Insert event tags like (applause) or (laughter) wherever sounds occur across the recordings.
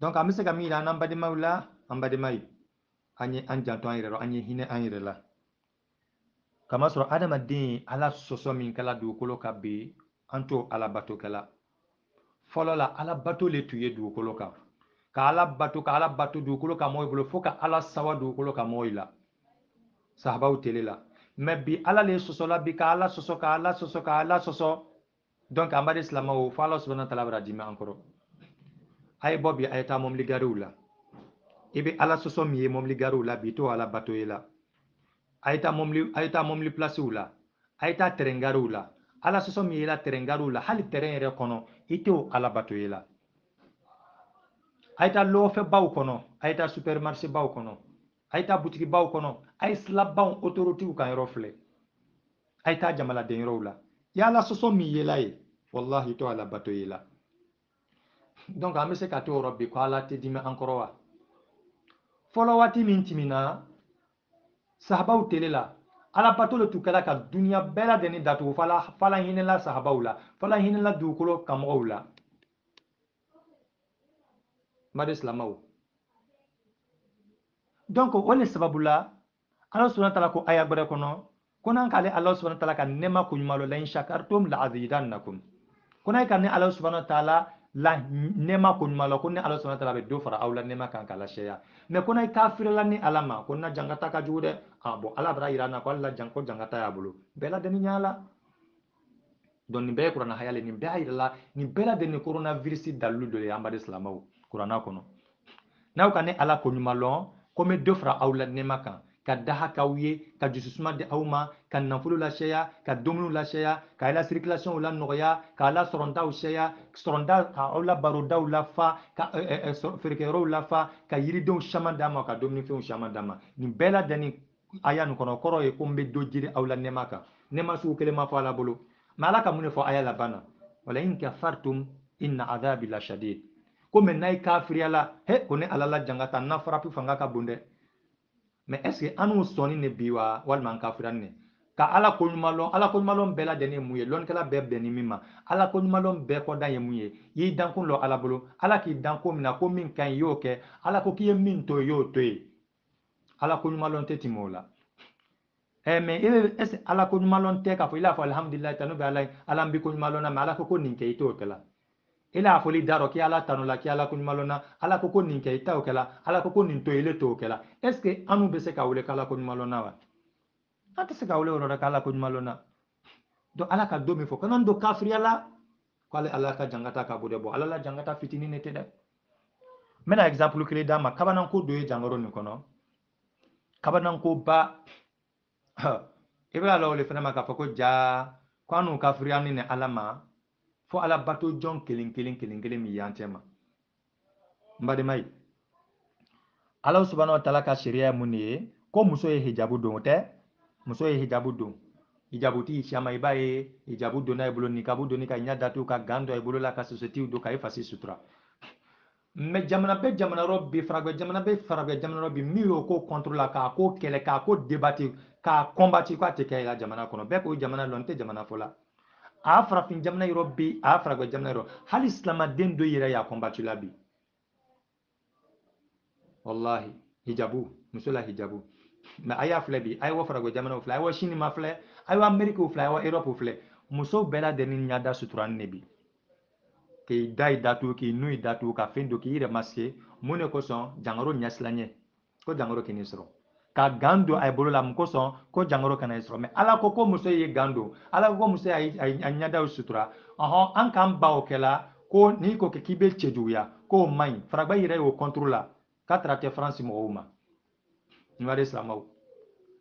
donc an bɛ se ka min yira an n'an balimaw la an balima ye an ye an janto an yɛrɛ la an ye hinɛ an yɛrɛ la kamasɔrɔ adamaden ala sɔsɔ min kɛla dugukolo kan bi an t'o alabato kɛla fɔlɔ la alabato le tun ye dugukolo kan ka ala bato ka ala bato dugukolo ka mɔgɔw bolo fo ka ala sawa dugukolo ka mɔgɔw la sahabaw tele la mɛ bi ala le sɔsɔla bi ka ala sɔsɔ ka ala sɔsɔ ka ala sɔsɔ donc an b'a di silamɛw fo ala subahana taala bɛna dimi an kɔrɔ ay bob ye a ye taa mobiligariw la i be ala sosɔ min ye mobiligariw la bi e, to ala bato ye la a taa mobili a taa mobili pilasiw la a ye taa tɛrɛngariw la ala sɔsɔ min ye la tɛrɛngariw la hali tɛrɛn yɛrɛ kɔnɔ i tɛ o ala bato ye la a ye taa lɔgɔfɛbaw kɔnɔ a ye taa supɛrimarisɛbaw kɔnɔ a ye taa butigibaw kɔnɔ a ye silabanw otorotiw kan yɔrɔ filɛ a taa jamanaden yɔrɔw la i sɔsɔ min ye la ye walahi to ala bato ye la donc an bɛ se ka t'o yɔrɔ bi ko ala tɛ dimi an kɔrɔ wa fɔlɔ waati min timina sahabaw tele la alabato le tun kɛra ka duniɲa bɛɛ lajɛni datugu fala fala hinɛla sahabaw la fala hinɛla dugukolo kamɔgɔw la made silamaw donc o le sababula ala subana tala ko aya gwɛrɛ kɔnɔ ko n'an k'ale ala subana tala ka nɛma koɲuman lɔ la in shakartum la azidannakum ko n'a ye ka ne ala subana tala la nɛma ko ɲuman la ko ni ala sɔnna ta fara aw la nɛma kan k'a laseya mɛ ko n'a kafirila ni ala ma na jangata ka jugu dɛ ala bara yira ko ala jan ko jangata y'a bolo bɛɛ ladeni ɲa la donc nin bɛɛ ye kuranna haya le nin bɛɛ y'a yira la nin bɛɛ ladeni coronavirus dalilu dɔ ye an bade ala ko ɲuman ko n bɛ fara aw la nɛma kan ka daha k'aw ye ka jususuma di aw ma ka nafolo lacɛya ka dumuniw lacɛya ka la sirikilasiyɔnw la nɔgɔya k'a la sɔrɔndaw cɛya sɔrɔnda ka aw la barodaw lafa ka feerekɛyɔrɔw lafa ka yiridenw caman d'a ma ka dumunifɛnw caman d'a ma nin bɛɛ ladanni aya nin kɔnɔ kɔrɔ ye ko n bɛ dɔ jiri aw la nɛɛma kan nɛɛma sugu kelen ma fɔ ala bolo mɛ ala ka mun de fɔ aya laban na wala in kafartum inna adabi lashadid ko mɛ n'a ye kafiriya la he ko ni ala la janga ta na farapi fanga ka bon dɛ mɛ ɛseke an n'u sɔnni ne bi wa walima an kafira ne ka ala ko ɲuman lɔn ala ko ɲuman lɔn bɛɛ lajɛlen ye mun ye lɔnnikɛla bɛɛ bɛn ni min ma ala ko ɲuman lɔn bɛɛ kɔdan ye mun ye i y'i dankun lɔ ala bolo ala k'i dan ko min na ko min ka ɲi i y'o kɛ ala ko k'i ye min to ye i y'o to ye ala ko ɲuman lɔn tɛ tɛmɛ o la ɛ mɛ e ɛseke ala ko ɲuman lɔn tɛ k'a fɔ i n'a fɔ alihamudulilayi tanu bɛ ala ye ala n bi ko ɲuman lɔn na mɛ ala ko ko nin kɛ i t'o kɛ la ila foli daro ki ala tanu la ki ala kuɲuman lɔnna ala ko ko nin kɛ taw kɛla ala ko ko nin to ile t'o kɛla est ce que anu bɛ se ka wele k'ala ko ɲuman lɔnna wa an tɛ se ka wele o k'ala ko ɲuman lɔnna donc ala ka don min fɔ kana do kafiriya la k'ale ala ka jangata ka bɔ ala la jangata fitini ne tɛ dɛ n bɛna exemple kelen d'a ma kabananko dɔ ye jangaro nin kɔnɔ kabananko ba i bɛ ka lawale fana ma k'a fɔ ko ja ko an n'u kafiriya ni ni fo alabato jɔn kelen kelen kelen kelen min y'an cɛ ma n badenma ye ala subahana wataala ka sariya ye mun de ye ko muso ye hijabu don o tɛ muso ye hijabu don hijabuti i siya i b'a ye hijabu donna i bolo nikabu donni ka ɲɛ datugu ka gan dɔ i bolo la ka sosetiw don ka i fasi sutura mɛ jamana bɛ jamana yɔrɔ bi farabɛ jamana bɛ farabɛ jamana yɔrɔ bi min y'o ko kɔntoro la k'a ko kɛlɛ k'a ko debate k'a kɔnbati k'a tɛ kɛ i ka jamana kɔnɔ bɛɛ k'o jamana lɔ n tɛ jamana fɔ la a farafin jamana yɔrɔ bɛ a farafin jamana yɔrɔ hali silamɛden dɔ yɛrɛ y'a kɔnbatu la bi walahi hijabu muso la hijabu mɛ a y'a filɛ bi a ye wa farafin jamanaw filɛ a ye wa sini ma filɛ a ye wa amerikiw filɛ a ye wa erɔpu filɛ muso bɛɛ la deni ɲada suturani de bi k'i da yi datugu k'i nu yi datugu ka fɛn don k'i yɛrɛ ma mun de kosɔn jangaro ɲɛsilan ko jangaro k'i ni sɔrɔ. ka gan don a ye bolo la mun kosɔn ko jankaro kana ye sɔrɔ mɛ ala ko ko muso ye gan don ala ko ko muso y'a ɲɛdaw sutura ɔhɔn an k'an ban o kɛla ko n'i ko kɛ k'i bɛ cɛjuguya k'o man ɲi faragba yɛrɛ y'o kɔntoro la k'a taara tɛ faransi mɔgɔw ma nuwari silamɛw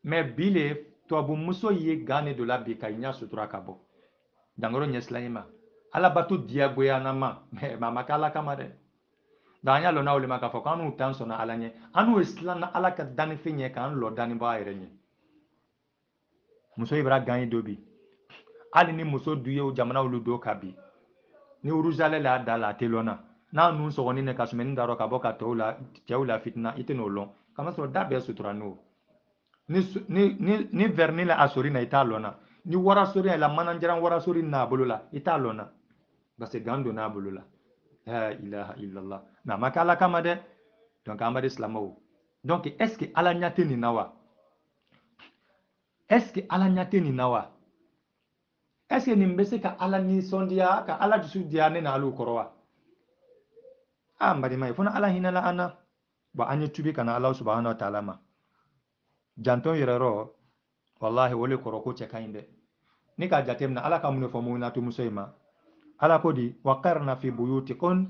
mɛ bi le tubabumuso ye gan ne don la bi ka ɲɛ sutura ka bɔ jankaro ɲɛsilan ye ma alabato diyagoyanama mɛ a ma kɛ ala kama dɛ nka an y'a lɔ n'aw le ma k'a fɔ k'an n'u tan sɔnna ala ɲɛ an n'u ye silan na ala ka dannifɛn ɲɛ k'an lɔ dannibaga yɛrɛ ɲɛ muso in bɛra gan ye do bi hali ni muso du ye o jamana olu do ka bi ni uruzale la da la a tɛ lɔn na n'a nu sɔgɔni ne ka sumɛni da rɔ ka bɔ ka tɔw la cɛw la fitina i tɛn'o lɔn kamasɔrɔ da bɛɛ sutura n'o ni ni ni ni vɛrini la a sori na i t'a lɔn na ni warasori la manajaran warasori n'a bolo la i t'a lɔn na parce que gan donn'a bolo la. La ilaha illallah. Na maka ala kama de. Donc an bade silamaw. Donc est-ce que ala ɲa ni nawa Est-ce que ala ɲa ni nawa Est-ce que ni mbese ka ala ni sondia ka ala dusu diya ne na kɔrɔ wa? Ah n mai ye ala hina la ana ba anyi tubi kana na ala subahana wa taala ma. janto yɛrɛyɔrɔ wallahi wole koroko kɔrɔ kainde cɛ ka ɲi dɛ. ala kamune mun de fɔ muminatu muso ala kodi waqarna fi buyutikun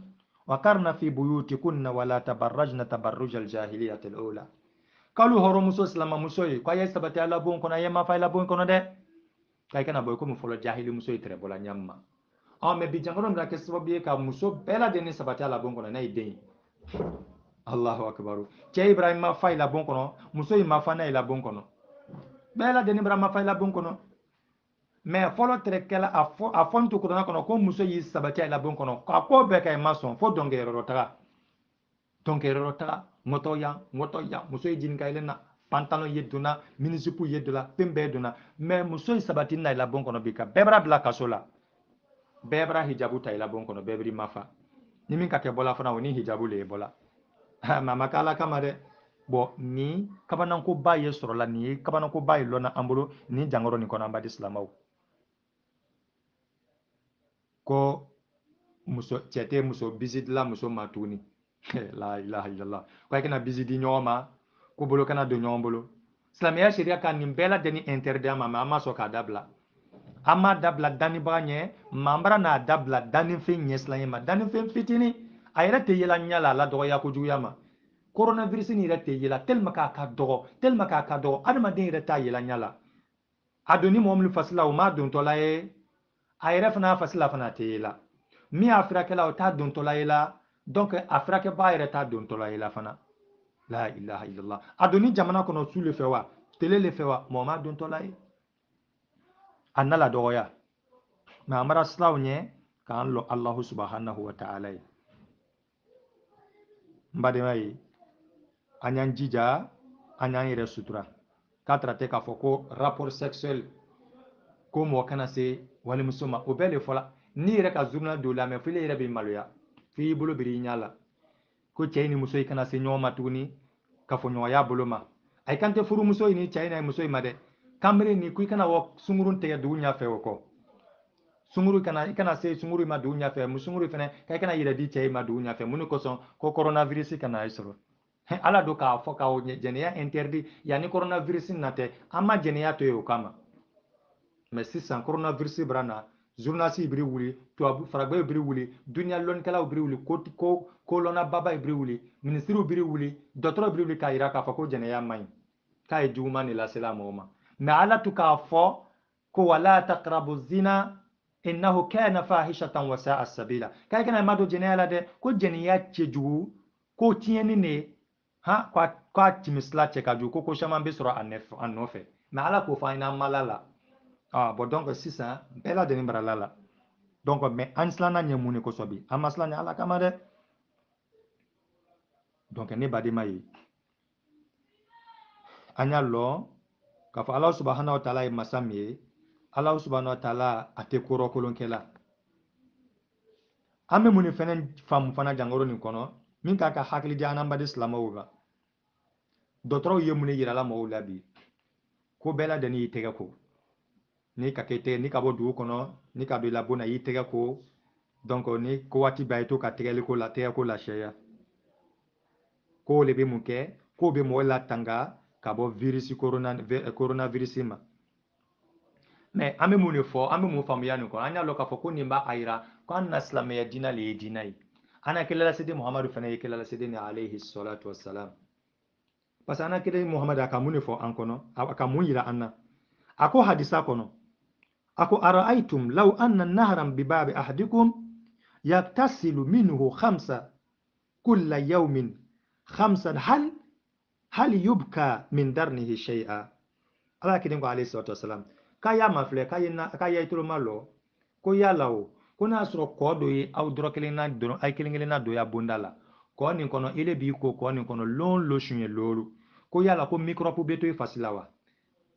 waqarna fi buyutikunna wala tabarrajna tabarrujal jahiliyatil ula kalu horo muso silama muso ye ko a ye ala bon kɔnɔ a ye ala bon kɔnɔ dɛ ka kana bɔ i komi fɔlɔ jahili muso ye tɛrɛbɔla ɲamu ma ɔ bi jankɔrɔ bɛna kɛ sababu ka muso bɛɛ lajɛlen sabati ala bon kɔnɔ n'a ye allahu akbaru cɛ ibrahima fa i labon kɔnɔ muso i ma fa n'a ye labon kɔnɔ bɛɛ lajɛlen bara mafa i labon kɔnɔ mɛ fɔlɔ tɛrɛkɛla a fɔ a fɔ n to kodɔnna kɔnɔ ko muso y'i sabati a labɛn kɔnɔ a ko bɛɛ ka i ma sɔn fo dɔnkɛyɔrɔ taga dɔnkɛyɔrɔ taga ŋɔtɔ yan ŋɔtɔ yan muso ye jininka yɛlɛ na pantalon ye donna minisipu ye donna fɛn bɛɛ donna mɛ muso ye sabati na i labɛn kɔnɔ bi ka bɛɛ bara bila kaso la bɛɛ bara hijabu ta i labɛn kɔnɔ bɛɛ biri ma fa ni min ka kɛ bɔla fana o ni hijabu le ye bɔla mɛ a kama dɛ bɔn nin kabanakoba ye sɔrɔla nin ye kabanakoba ye lɔnna an bolo nin jankɔrɔ nin kɔnɔ an b'a di silamɛw ko muso cɛ tɛ muso bisidila muso ma tuguni (laughs) la ilaha illallah ko a kana bisidi ɲɔgɔn ma ko bolo kana don ɲɔgɔn bolo silamɛya sariya ka nin bɛɛ lajɛlen interdit an ma mɛ an ma sɔn k'a dabila an m'a dabila danibaga ɲɛ manbara n'a dabila danifɛn ɲɛsilan ye ma danifɛn fitinin a yɛrɛ tɛ yɛlɛ ɲɛ la a la dɔgɔya kojuguya ma coronavirus nin yɛrɛ tɛ yɛlɛ tellement k'a ka dɔgɔ tellement k'a ka dɔgɔ adamaden yɛrɛ t'a yɛlɛ ɲɛ la a donni mɔgɔ min fasila o m'a dontɔla ye a yɛrɛ fana fasila fana tɛ ye la min y'a furakɛla o t'a dontɔla ye la donc a furakɛbaa yɛrɛ t'a dontɔla ye la fana la ilaha illallah a donni jamana kɔnɔ su le fɛ wa tele le fɛ wa mɔgɔ ma dontɔla ye a na la dɔgɔya mɛ a mara siraw ɲɛ k'an lɔ alahu subahanahu wa ta'ala ye n badenma ye an y'an jija an y'an yɛrɛ sutura k'a tara tɛ k'a fɔ ko rapport sexuel ko mɔgɔ kana se walimuso ma o bɛɛ de fɔla n'i yɛrɛ ka zuruna don lamɛn f'ile yɛrɛ b'i maloya f'i bolo biri i ɲɛ la ko cɛ ni muso i kana se ɲɔgɔn ma tuguni kafoɲɔgɔnya bolo ma a i kan tɛ furumuso ni cɛ na muso in ma dɛ kanbere nin ko i kana wɔ sungurun tigɛ dugu ɲɛfɛ o kɔ sunguru kana i kana se sunguru ma dugu mu sunguru fɛnɛ ka i kana yɛrɛ di cɛ ma dugu ɲɛfɛ mun kosɔn ko kɔrɔnavirisi kana i sɔrɔ ala do k'a fɔ k'aw jɛnɛya interdit yanni kɔrɔnavirisi natɛ an ma jɛnɛya to ye o kama mɛ sisan coronavirus bara na zurunasi biri wuli tubabu faragwɛ biri wuli duniɲa lɔnnikɛlaw biri wuli ko ko kolɔnnababa biri wuli minisiriw biri wuli dɔtɔrɔ biri wuli k'a yira k'a fɔ e ko jɛnɛya man ɲi k'a ye juguman de lasela mɔgɔ ma mɛ ala tu k'a fɔ ko wala takrabu zina innahu kana fahishatan wa sa'a sabila k'a e kana ma don jɛnɛya la dɛ ko jɛnɛya cɛ jugu ko tiɲɛni ne ha ko a timisila cɛ ka jugu ko ko caman bɛ sɔrɔ a nɔfɛ mɛ ala k'o fɔ an ɲɛna an ma la la ah bon donc sisan bɛɛ lajɛlen barala la donc mais an silanna ɲɛ mun de kosɔn bi an ma silan ɲɛ ala kama dɛ donc ne badenma ye an y'a lɔn k'a fɔ alahu subahana wa taala ye masa min ye alahu subahana wa taala a tɛ korɔ kolonkɛla an bɛ mun de fɛnɛ faamu fana jankoro nin kɔnɔ min k'a ka hakili di an n'anbaden silamɛw kan dɔgɔtɔrɔw ye mun de yira la mɔgɔw la bi ko bɛɛ lajɛlen y'i tɛgɛ ko. ni kakete ni kabo du kono ni ka don i la bon na ko donc ni ko wati waati bɛɛ a ko la ka ko la tɛgɛko k'o le be muke k'o be mo la tanga kabo virus corona coronavirus corona virus ma bɛ ame mo ne fo ame mo faamuya nin kɔnɔ an y'a dɔn k'a fo ko ni b'a aira ko an na ya dina le dina yi ana an la sidi muhammad muhamadu fana ye la sidi ni alayhi salatu wassalam pasana que muhammad aka mo ne fo an kono aka mo yira anna ako hadisa kono ako araaitum lau anna nahra bibabi ahadikum yaktasilu minhu khamsa kulla yawmin khamsan hal hal yubka min darnihi shay'a ala kidingo alayhi salatu wasalam kaya mafle kayina kaya itulo malo ko yalawo o ko n'a sɔrɔ kɔ dɔ aw dɔrɔ kelen na dɔrɔn aw kelen na don ya bundala ko ni kono ile b'i ko ko ni kono lon lo shunye lolu ko yala ko mikɔrɔbu bɛ to i fasi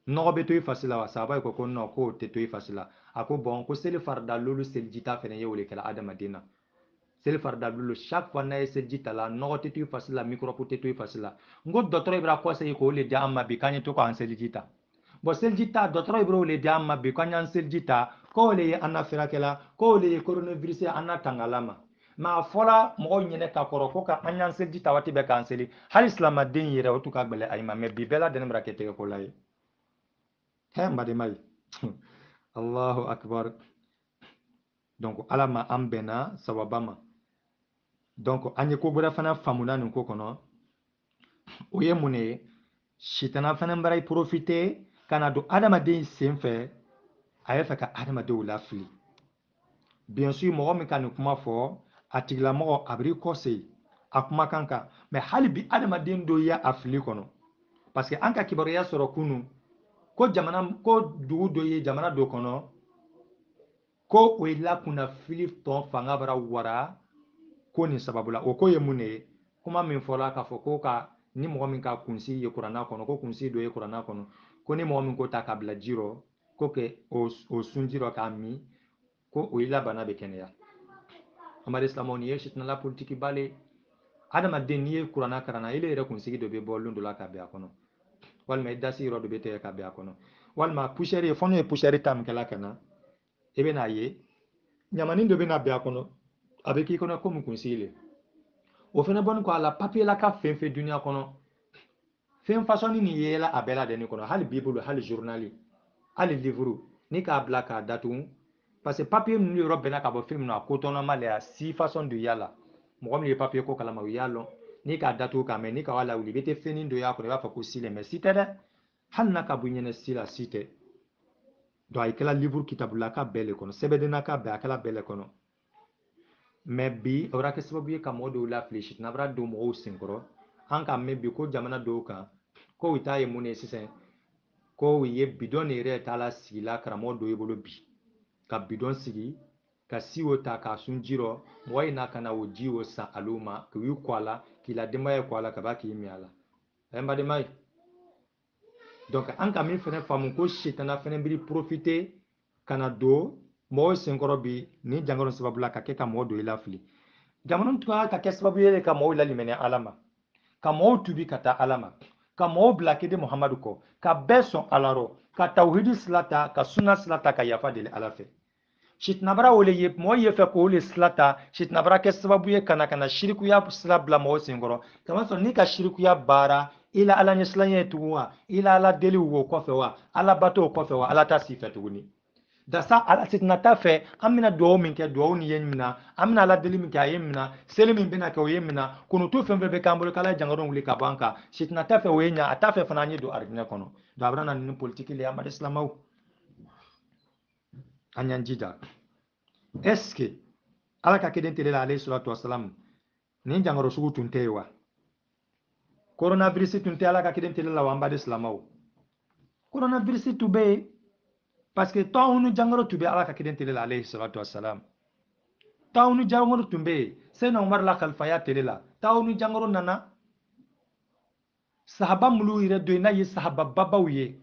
nɔgɔ bɛ to i fasi la wa sahaba ko ko non k'o tɛ to i fasi la a ko bɔn ko seli farida lolu selijita fɛnɛ ye o le kɛla adamaden na seli farida lolu chaque fois n'a ye seliji ta la nɔgɔ tɛ to i fasi la microbe tɛ to i fasi la n ko dɔtɔrɔ ibra conseil k'o le di an ma bi k'an ye to k'an seliji ta bɔn seliji ta dɔtɔrɔ ibra o le di an ma bi k'an y'an seliji ta k'o le ye an na furakɛla k'o le ye coronavirus an na tangala ma ma a fɔla mɔgɔw ɲɛnɛ ka kɔrɔ ko ka an y'an seliji ta waati bɛɛ k'an seli hali silamaden yɛrɛ o tun ka gbɛlɛ a ma mɛ bi bɛɛ la dɛnɛ bɛra kɛ tɛgɛko la ye hemba de mari (laughs) allahu akbar donc ala ma an bɛnna sababa ma donc an ye ko wɛrɛ fana faamuna nin ko kɔnɔ o ye mun ye sitana fana bara i profite ka na don adamaden sen fɛ a ye fɛ ka adamadenw lafili biɲɛsu mɔgɔ min ka nin kuma fɔ a tigilamɔgɔ a b'i kɔsegin a kumakan kan mɛ hali bi adamaden dɔ y'a a fili kɔnɔ parce que an ka kibaruya sɔrɔ kunun ko jamana ko dugu dɔ ye jamana dɔ kɔnɔ ko o ye lakunnafili tɔn fanga bara wara ko nin sababula o ko ye mun de ye kuma min fɔra k'a fɔ ko ka ni mɔgɔ min ka kunsi ye kuranna kɔnɔ ko kunsi dɔ ye kuranna kɔnɔ ko ni mɔgɔ min ko ta ka bila ji rɔ ko kɛ o sunji rɔ k'a min ko o y'i labana bɛ kɛnɛya amadu silamɛw nin ye sitanala politiki ba le adamaden n'i ye kuranna kalan na yɛrɛ kunsigi dɔ bɛ bɔ lon dɔ la ka bin a kɔnɔ walima i dasi yɔrɔ dɔ bɛ tigɛ ka bin a kɔnɔ walima pusɛri fɔ n'o ye pusɛri ta min kɛla ka na i bɛ n'a ye ɲamanin dɔ bɛ na bin a kɔnɔ a bɛ k'i kɔnɔ komi kunsigi le o fana bɔlen kɔ a la papiye la ka fɛn fɛn duniya kɔnɔ fɛn fasɔnni nin yela a bɛɛ ladɛnni kɔnɔ hali b'i bolo hali journal hali livre ni k'a bila k'a datugu parce que papiye e ninnu yɔrɔ bɛnna ka bɔ fɛn min na a kodɔnnama le a si fasɔn de y'a la mɔgɔ min ye papiye ko kalama o y'a lɔn n'i k'a datugu k'a mɛn n'i ka wa lawuli i bɛ tɛ fɛnnin dɔ y'a kɔnɔ i b'a fɔ ko si mɛ si tɛ dɛ hali n'a ka bon i si la si tɛ donc a kɛra liburu kitabula ka bɛɛ le kɔnɔ sɛbɛdenna ka bɛɛ a kɛra bɛɛ le kɔnɔ mɛ bi o bɛra kɛ sababu ye ka mɔgɔ dɔw lafili sitan a don mɔgɔw senkɔrɔ an k'a mɛn bi ko jamana dɔw kan ko u t'a ye mun de ye sisan ko u ye bidɔn de yɛrɛ t'a la sigila karamɔgɔ dɔ ye bolo bi ka bidɔn sigi ka siwo ta k'a sun ji rɔ mɔgɔ in na ka na o ji o san ale ma k'u y'u kɔ a la k'i la denbaya kɔ la ka b'a k'i mi a la donc an ka min fɛnɛ faamu ko sitana fɛnɛ biri profite ka na mɔgɔw senkɔrɔ bi ni jankɔrɔ sababu la ka kɛ ka mɔgɔ don i lafili jamana tun ka kɛ sababu ye ka mɔgɔw lalimɛnɛ ala ma ka mɔgɔw tubi ka taa ala ma ka mɔgɔw bila kidi muhamadu kɔ ka bɛɛ sɔn ala rɔ ka tawhidi sila ta ka suna sila ta ka yafa deli ala fɛ Sitanabara o le ye mɔgɔ ye fɛ k'o le sira ta sitanabara kɛ sababu ye ka na ka na bila mɔgɔ senkɔrɔ kama sɔrɔ n'i ka sirikuya baara i la ala ɲɛsilanya ye tugun wa i la ala deliw wo kɔfɛ wa ala bato kɔfɛ wa ala ta si fɛ tuguni dasa ala sitinata fɛ an bɛna duwawu min kɛ duwawu ni ye mina an bɛna ala deli min kɛ a ye mina seli min bɛna kɛ o ye mina kunutu fɛn fɛn bɛ k'an bolo k'ala ye jankarɛw wuli ka bɔ an kan sitinata fɛ o ye ɲa a t'a fɛ fana an ye don aridinɛ kɔnɔ don a bɛna na ni politiki le ye silamaw an y'an jija est ce ala ka keden tele alayhi salatu wasalam nin jangaro sugu tun tɛ wa coronavirus tun tɛ ala ka keden tele wa an baden silamaw coronavirus tun bɛ yen parce que tɔnhunu jangaro tun bɛ ala ka keden tele alayhi salatu wasalam tɔnhunu jangaro tun bɛ yen sena umar la kalifaya tele la tɔnhunu jangaro nana sahaba minnu yɛrɛ don n'a ye sahaba babaw ye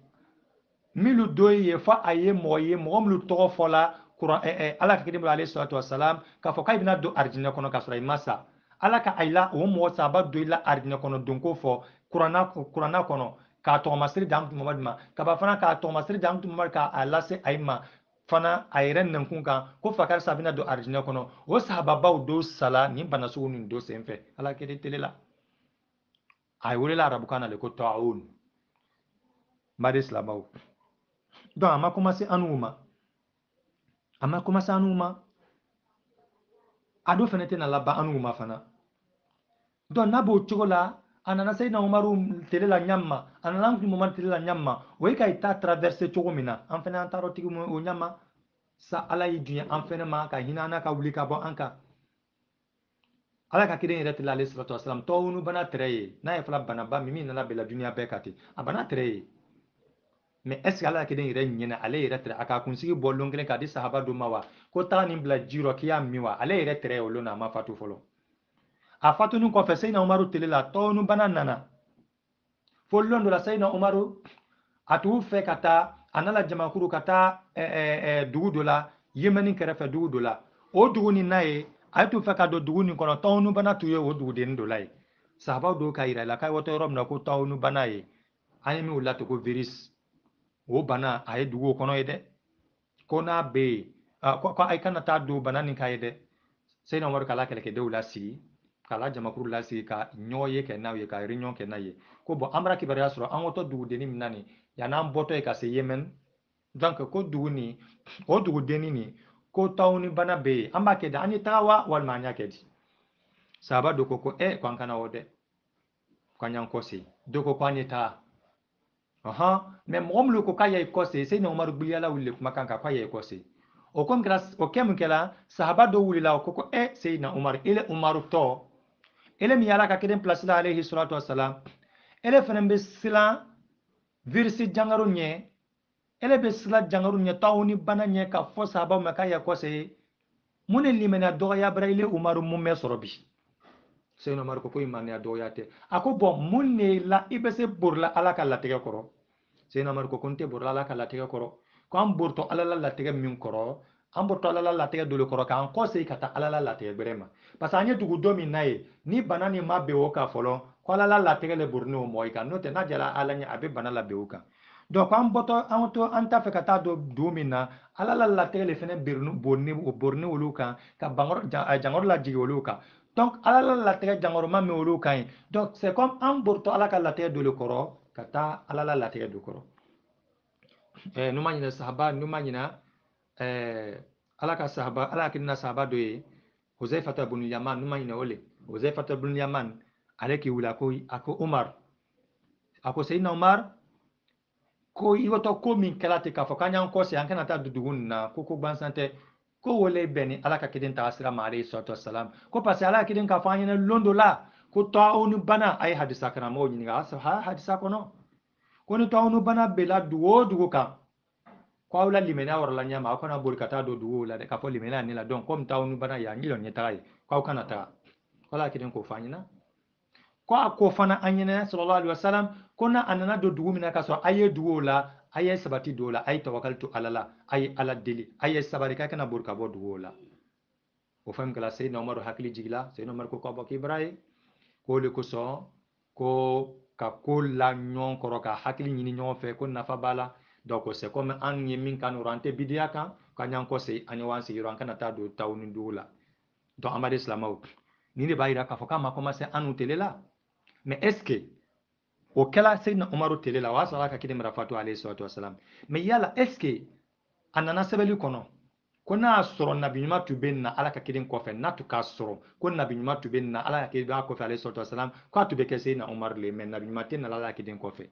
minnu dɔ ye fɔ a ye mɔgɔ ye mɔgɔ minnu tɔgɔ fɔla kuran ɛ ɛ ala ka kiri bala ale sɔrɔ wa salam k'a fɔ k'a bɛna don arijinɛ kɔnɔ k'a sɔrɔ i ma sa ala ka a yira o mɔgɔ saba don i la arijinɛ kɔnɔ donko fɔ kuranna kuranna kɔnɔ k'a tɔgɔmasiri di an mamadu ma kaba fana k'a tɔgɔmasiri di an tun mamadu k'a lase a ma fana a yɛrɛ nɛnkun kan ko fa karisa bɛna don arijinɛ kɔnɔ o sahababaw do sala nin bana sugu nin do sen fɛ ala kiri tele la a welela arabukan na de ko ta'awun mari silamɛw donc a ma commencé an n'u ma a ma commencé an n'u ma a dɔ fɛnɛ tɛna laban an n'u ma fana donc n'a b'o cogo la a nana sayidina umaru tele la ɲama a nana an kun mamadu tele la ɲama o ye ka i ta traverse cogo min na an fɛnɛ an taarɔ tigi mu o ɲama sa ala y'i diɲɛ an fɛnɛ ma ka hinɛ an na ka wuli ka bɔ an kan ala ka kelen yɛrɛ tɛla ale salatu wasalam tɔwunu bana tɛrɛ ye n'a ye fana banaba min min nana bɛla duniɲa bɛɛ ka ten a bana tɛrɛ ye mais est ala kelen yɛrɛ ɲɛna ale yɛrɛ tɛrɛ a k'a kunsigi bɔ lon kelen k'a di sahaba dɔ ma wa ko taga nin bila ji rɔ k'i y'a min wa ale yɛrɛ tɛrɛ o lon na a ma fatu fɔlɔ eh, eh, eh, a fatuni kɔfɛ seyina umaru tele la tɔɔnu bana nana fo lon dɔ la seyina umaru a t'u fɛ ka taa a nana jamakuru ka taa dugu dɔ la yemeni kɛrɛfɛ dugu dɔ la o dugu nin n'a ye a t'u fɛ ka don dugu nin kɔnɔ tɔɔnu bana t'u ye o dugudennin dɔ la ye sahabaw dɔw k'a yira la k'a ye wɔtɔ yɔrɔ min na ko tɔɔnu bana ye an ye min wulila ten ko virus o bana a ye dugu kɔnɔ ye dɛ ko n'a bɛ yen ko ko kana taa don bana nin kan ye dɛ seyidina umaru k'a la kɛlɛkɛdenw lasigi k'a la jamakuru lasigi ka ɲɔgɔn ye kɛ n'a ye ka reunion kɛ n'a ye ko bɔn an bɛna kibaruya sɔrɔ an kɔtɔ dugudennin min na nin yann'an bɔtɔ ye ka se yemɛni donc ko dugu nin o dugudennin nin ko tawuni bana bɛ yen an b'a kɛ di an ye taga wa walima an y'a kɛ di sahaba dɔ ko ko ɛ k'an kana o dɛ k'an y'an kɔ segin dɔ ko k'an ye taa mɛ mɔgɔ min ko k'a y'a kɔse seyidina umaru gbiliyala wuli le kumakan kan k'a y'a kɔse o ko min kɛra o kɛ mun kɛra sahaba dɔ wulila o ko ko e seyidina umaru ele umaru tɔ ele min y'ala ka kelen pilasi la alehi salatu wasalam ele fɛnɛ bɛ siran virisi jangaro ɲɛ ele bɛ siran jangaro ɲɛ taw ni bana ɲɛ ka fɔ sahabaw ma k'a y'a kɔse mun ne limaniya dɔgɔya bara ele umaru mun bɛ sɔrɔ bi seyidina umaru ko ko ye maniya dɔgɔya la i burla se borila ala ka latigɛ kɔrɔ seyidina umaru ko ko ala ka latigɛ ko am burto ala la latigɛ min koro am burto ala la latigɛ dole koro k'an ko segin kata alala ala la latigɛ dugu ni banani ma be woka folo ko ala la latigɛ le burno moika. mɔ kan n'o n'a jala alanya abe banala be woka do ko am boto am to anta fe kata do na ala la latigɛ le fɛnɛ bori ni ka bangor jangor la olu donc ala la latigɛ jankɔrɔma min olu kan ye donc c'est comme an borotɔ ala ka latigɛ dɔ le kɔrɔ ka taa ala la latigɛ dɔ kɔrɔ ɛɛ n'u ma ɲinɛ sahaba n'u ma ɲinɛ ɛɛ ala ka sahaba ala hakilina sahaba dɔ ye hoseifata bunu yaman n'u ma ɲinɛ o le hoseifata bunu yaman ale k'i wuli a ko a ko umar a ko seyidina umar ko i watɔ ko min kɛra ten k'a fɔ k'an y'an kɔsegin an kana taa dugu nin na ko ko gansan tɛ kowole bɛnni ala ka kiden ta sira ma alayhi salatu wasalam ko parce que ala kiden k'a fɔ an ɲɛna londo la ko tɔw ni bana a ye hadisa karamɔgɔw ɲininka a hadisa kɔnɔ ko ni tɔw ni bana bela dugu o dugu kan ko aw la limaniya yɔrɔ la ɲɛma aw kana boli ka taa don duguw la dɛ k'a fɔ limaniya ne la donc komi tɔw ni bana yan ɲilɔ ɲɛtaga ye k'aw kana taga ko ala kiden k'o fɔ an ɲɛna ko a ko fana an ɲɛna sallallahu alaihi wasalam ko na a nana don dugu min na k'a sɔrɔ a ye duguw la a ye sabati don o la a ye tawakali to ala la a ye ala deli a ye sabari k'a kana bori ka bɔ dugu o la o fɛn min kɛra seyidina umaru hakili jigila seyidina umaru ko k'a bɔ k'i bara ye k'o de kosɔn ko ka ko la ɲɔgɔn kɔrɔ ka hakili ɲini ɲɔgɔn fɛ ko nafa b'a la donc c'est comme an ye min kan nɔrɔ an tɛ bidiya kan k'an y'an kɔsegin an y'an sigiyɔrɔ an kana taa don taw ni dugu la donc an b'a de silamɛw nin de b'a yira k'a fɔ k'a ma commencer an n'u tele la mais est ce que o kɛla seyidina umaru tele la o y'a sɔrɔ a ka kidi mara fatu alayhi salatu wasalam mais yala est ce que a nana sɛbɛli kɔnɔ ko n'a y'a sɔrɔ nabiɲuman tun bɛ na ala ka kiden kɔfɛ n'a tun k'a sɔrɔ ko nabiɲuman tun bɛ na ala ka kiden b'a kɔfɛ alayhi salatu wasalam k'a tun bɛ kɛ seyidina umaru le mais nabiɲuman tɛ nala ala ka kiden kɔfɛ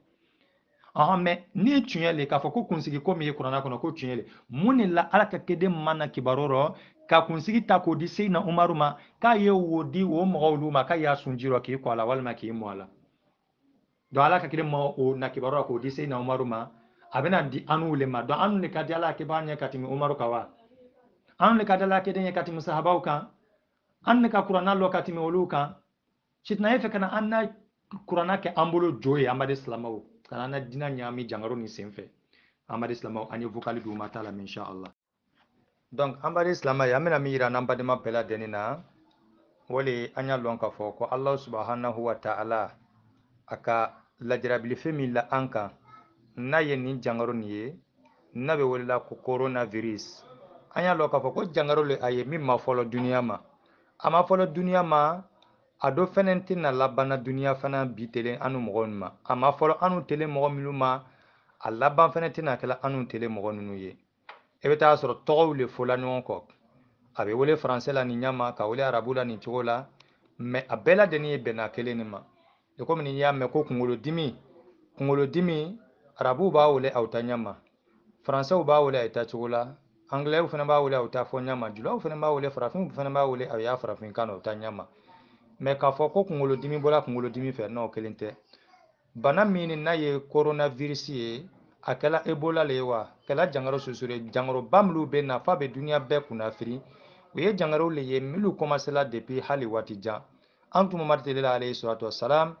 ɔhɔn mɛ ni ye tiɲɛ le k'a fɔ ko kunsigi ko min ye kurana kɔnɔ ko tiɲɛ le mun de la ala ka kiden mana kibaru rɔ ka kunsigi ta k'o di seyidina umaru ma k'a ye wo di o mɔgɔw ma k'a y'a sun rɔ k'i kɔ a la walima k'i mɔ a la don ala ka kelen ma o na kibaruya k'o di seyina umaru ma a bɛna di an le ma don anu le ka di ala ke b'an ɲɛ ka tɛmɛ umaru kan wa anu le ka di ala ke ɲɛ ka tɛmɛ sahabaw kan an de ka kuranna lɔ ka tɛmɛ olu kan sitina e fɛ ka na an na kuranna kɛ an bolo jo ye amadu silamaw ka na an na diinɛ ɲagami jangaro ni sen fɛ amadu silamaw an ye vokali di u ma t'a la insha allah donc an baden silama ye an bɛna min yira n'an badenma bɛɛ lajɛlen na o de an y'a lɔn k'a fɔ ko alahu subahanahu wa ta'ala a ka lajarabilifɛn min la an kan n'a ye nin jangaro nin ye n'a bɛ welela ko coronavirus an y'a lɔn k'a fɔ ko jangaro le a ye min ma fɔlɔ duniya ma a ma fɔlɔ duniya ma a dɔ fɛnɛ tɛna labana duniya fana bi telen an nu mɔgɔ ma a ma fɔlɔ an nu telen mɔgɔ minnu ma a laban fɛnɛ tɛna kɛla an nu telen mɔgɔ ninnu ye i e bɛ taa sɔrɔ tɔgɔw le fola ɲɔgɔn kɔ a bɛ wele faransɛ la nin ɲama ka wele arabu la nin cogo la mɛ a bɛɛ ladennin ye bɛnna kelen nin ma de komi ni y'a mɛn ko kunkolodimi kunkolodimi arabuw b'a wele aw ta ɲɛma faransɛw b'a wele a ta cogo la angilɛw fana b'a wele aw ta fɔ ɲɛma julaw fana b'a wele farafinw fana b'a wele aw y'a farafin na o ta ɲɛma mɛ k'a fɔ ko kunkolodimi bɔra kunkolodimi fɛ n'o kelen tɛ bana min n'a ye koronavirisi ye a kɛla ebola le ye wa kɛla jangaro susure jangoroba minnu bɛ na f'a bɛ duniɲa bɛɛ kunnafiri u ye jangaro le ye minnu kɔmasela depi hali waati jan an tun mamari tele la alayhi salatu wasalam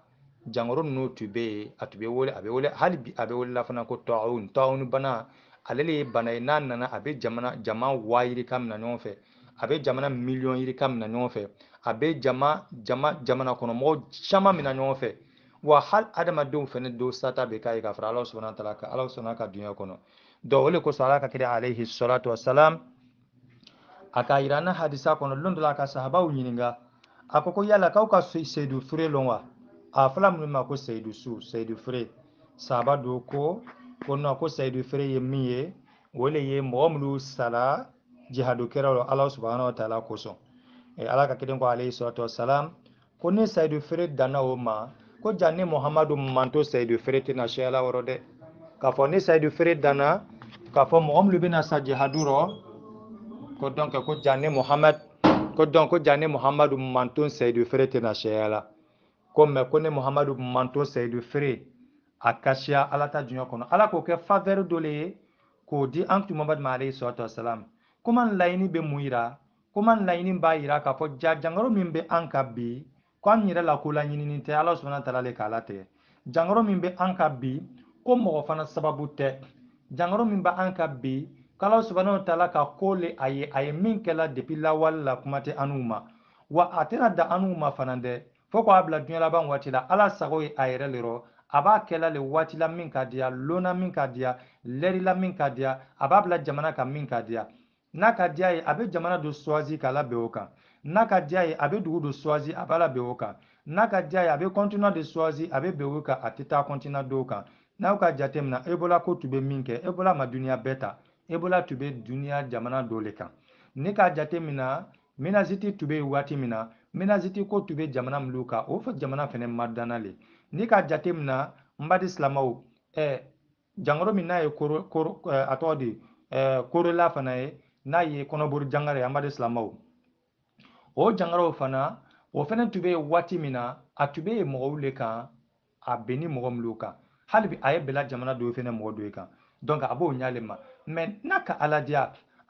jankoro ninnu tun bɛ yen a tun bɛ wele a bɛ wele hali bi a bɛ welela fana ko tɔɔhun tɔɔhun bana ale de ye bana ye n'a nana a bɛ jamana jama waa yirika mina ɲɔgɔn fɛ a bɛ jamana miliyɔn yirika mina ɲɔgɔn fɛ a bɛ jama jama jamana kɔnɔ mɔgɔ caman mina ɲɔgɔn fɛ wa hali adamadenw fana dɔw sata bɛ k'a ye k'a fara ala sɔnna ta ka ala sɔnna ka dunya kɔnɔ donc o de kosɔn ala ka kira alehi sɔlatu wasalam a ka yira n'a hadisa kɔnɔ don dɔ la ka sahabaw ɲininka a ko ko yala k'aw ka seyidu feere lɔn wa a fila minnu ma ko seyidu su seyidu fere saba do ko ko nɔn ko seyidu fere ye min ye o le ye mɔgɔ minnu sara jihadukɛlaw la ala subahana wa taala kosɔn e, ala ka kelen ko ale sɔrɔtɔ salam ko ni seyidu fere danna o ma ko ja ni muhamadu manto seyidu fere tɛna sɛyala wɔrɔ dɛ k'a fɔ ni seyidu fere danna k'a fɔ mɔgɔ minnu bɛna sa jihadu rɔ ko dɔn ko ja ni muhamadu ko dɔn ko ja ni muhamadu manto seyidu fere tɛna sɛyala. ko mɛ ko ne muhamadu manto seyidu feere a kasiya ala ta diɲɛ kɔnɔ ala k'o kɛ favɛri dɔ le ye k'o di an tun mamadu ma alayhi salatu wasalam kuma laɲini bɛ mun yira kuma laɲini b'a yira k'a fɔ ja jangaro min bɛ an ka bi ko an yɛrɛ la ko laɲinini tɛ ala sɔnna taala le k'a latigɛ jangaro min bɛ an ka bi ko mɔgɔ fana sababu tɛ jangaro min bɛ an ka bi k'ala sɔnna taala ka ko le a ye a ye min kɛla depi lawale la kuma tɛ an ma wa a tɛna da an ma fana dɛ fo ko a bila diɲɛlaban waati la ala sago ye a yɛrɛ le rɔ a b'a kɛla le waati la min ka diya lonna min ka diya lɛri la min ka diya a b'a bila jamana kan min ka diya n'a ka diya ye a bɛ jamana don suwazi k'a labɛn o kan n'a ka diya ye a bɛ dugu don suwazi a b'a labɛn o kan n'a ka diya ye a bɛ kɔntina de suwazi a bɛ bɛn o kan a tɛ taa kɔntina dɔw kan n'aw ka jate mina ebola ko tun bɛ min kɛ ebola ma duniɲa bɛɛ ta ebola tun bɛ duniɲa jamana dɔ le kan ne ka jate mina minaziti tun bɛ yen waati min na menaziti ko tun bɛ jamana minnu kan o fɔ jamana fɛnɛ madana le ni ka jate e, mina na n ba di silamaw ɛ jankaro min n'a ye koro koro ɛ a tɔgɔ di ɛ korola fana ye n'a ye kɔnɔbori jangare an ba silamaw o jankaraw fana o fɛnɛ tun bɛ yen waati min na a tun bɛ yen mɔgɔw le kan a bɛn mɔgɔ minnu kan hali a ye bɛla jamana dɔ fɛnɛ mɔgɔ dɔ ye kan donc a b'o ɲ'ale ma mɛ n'a ka ala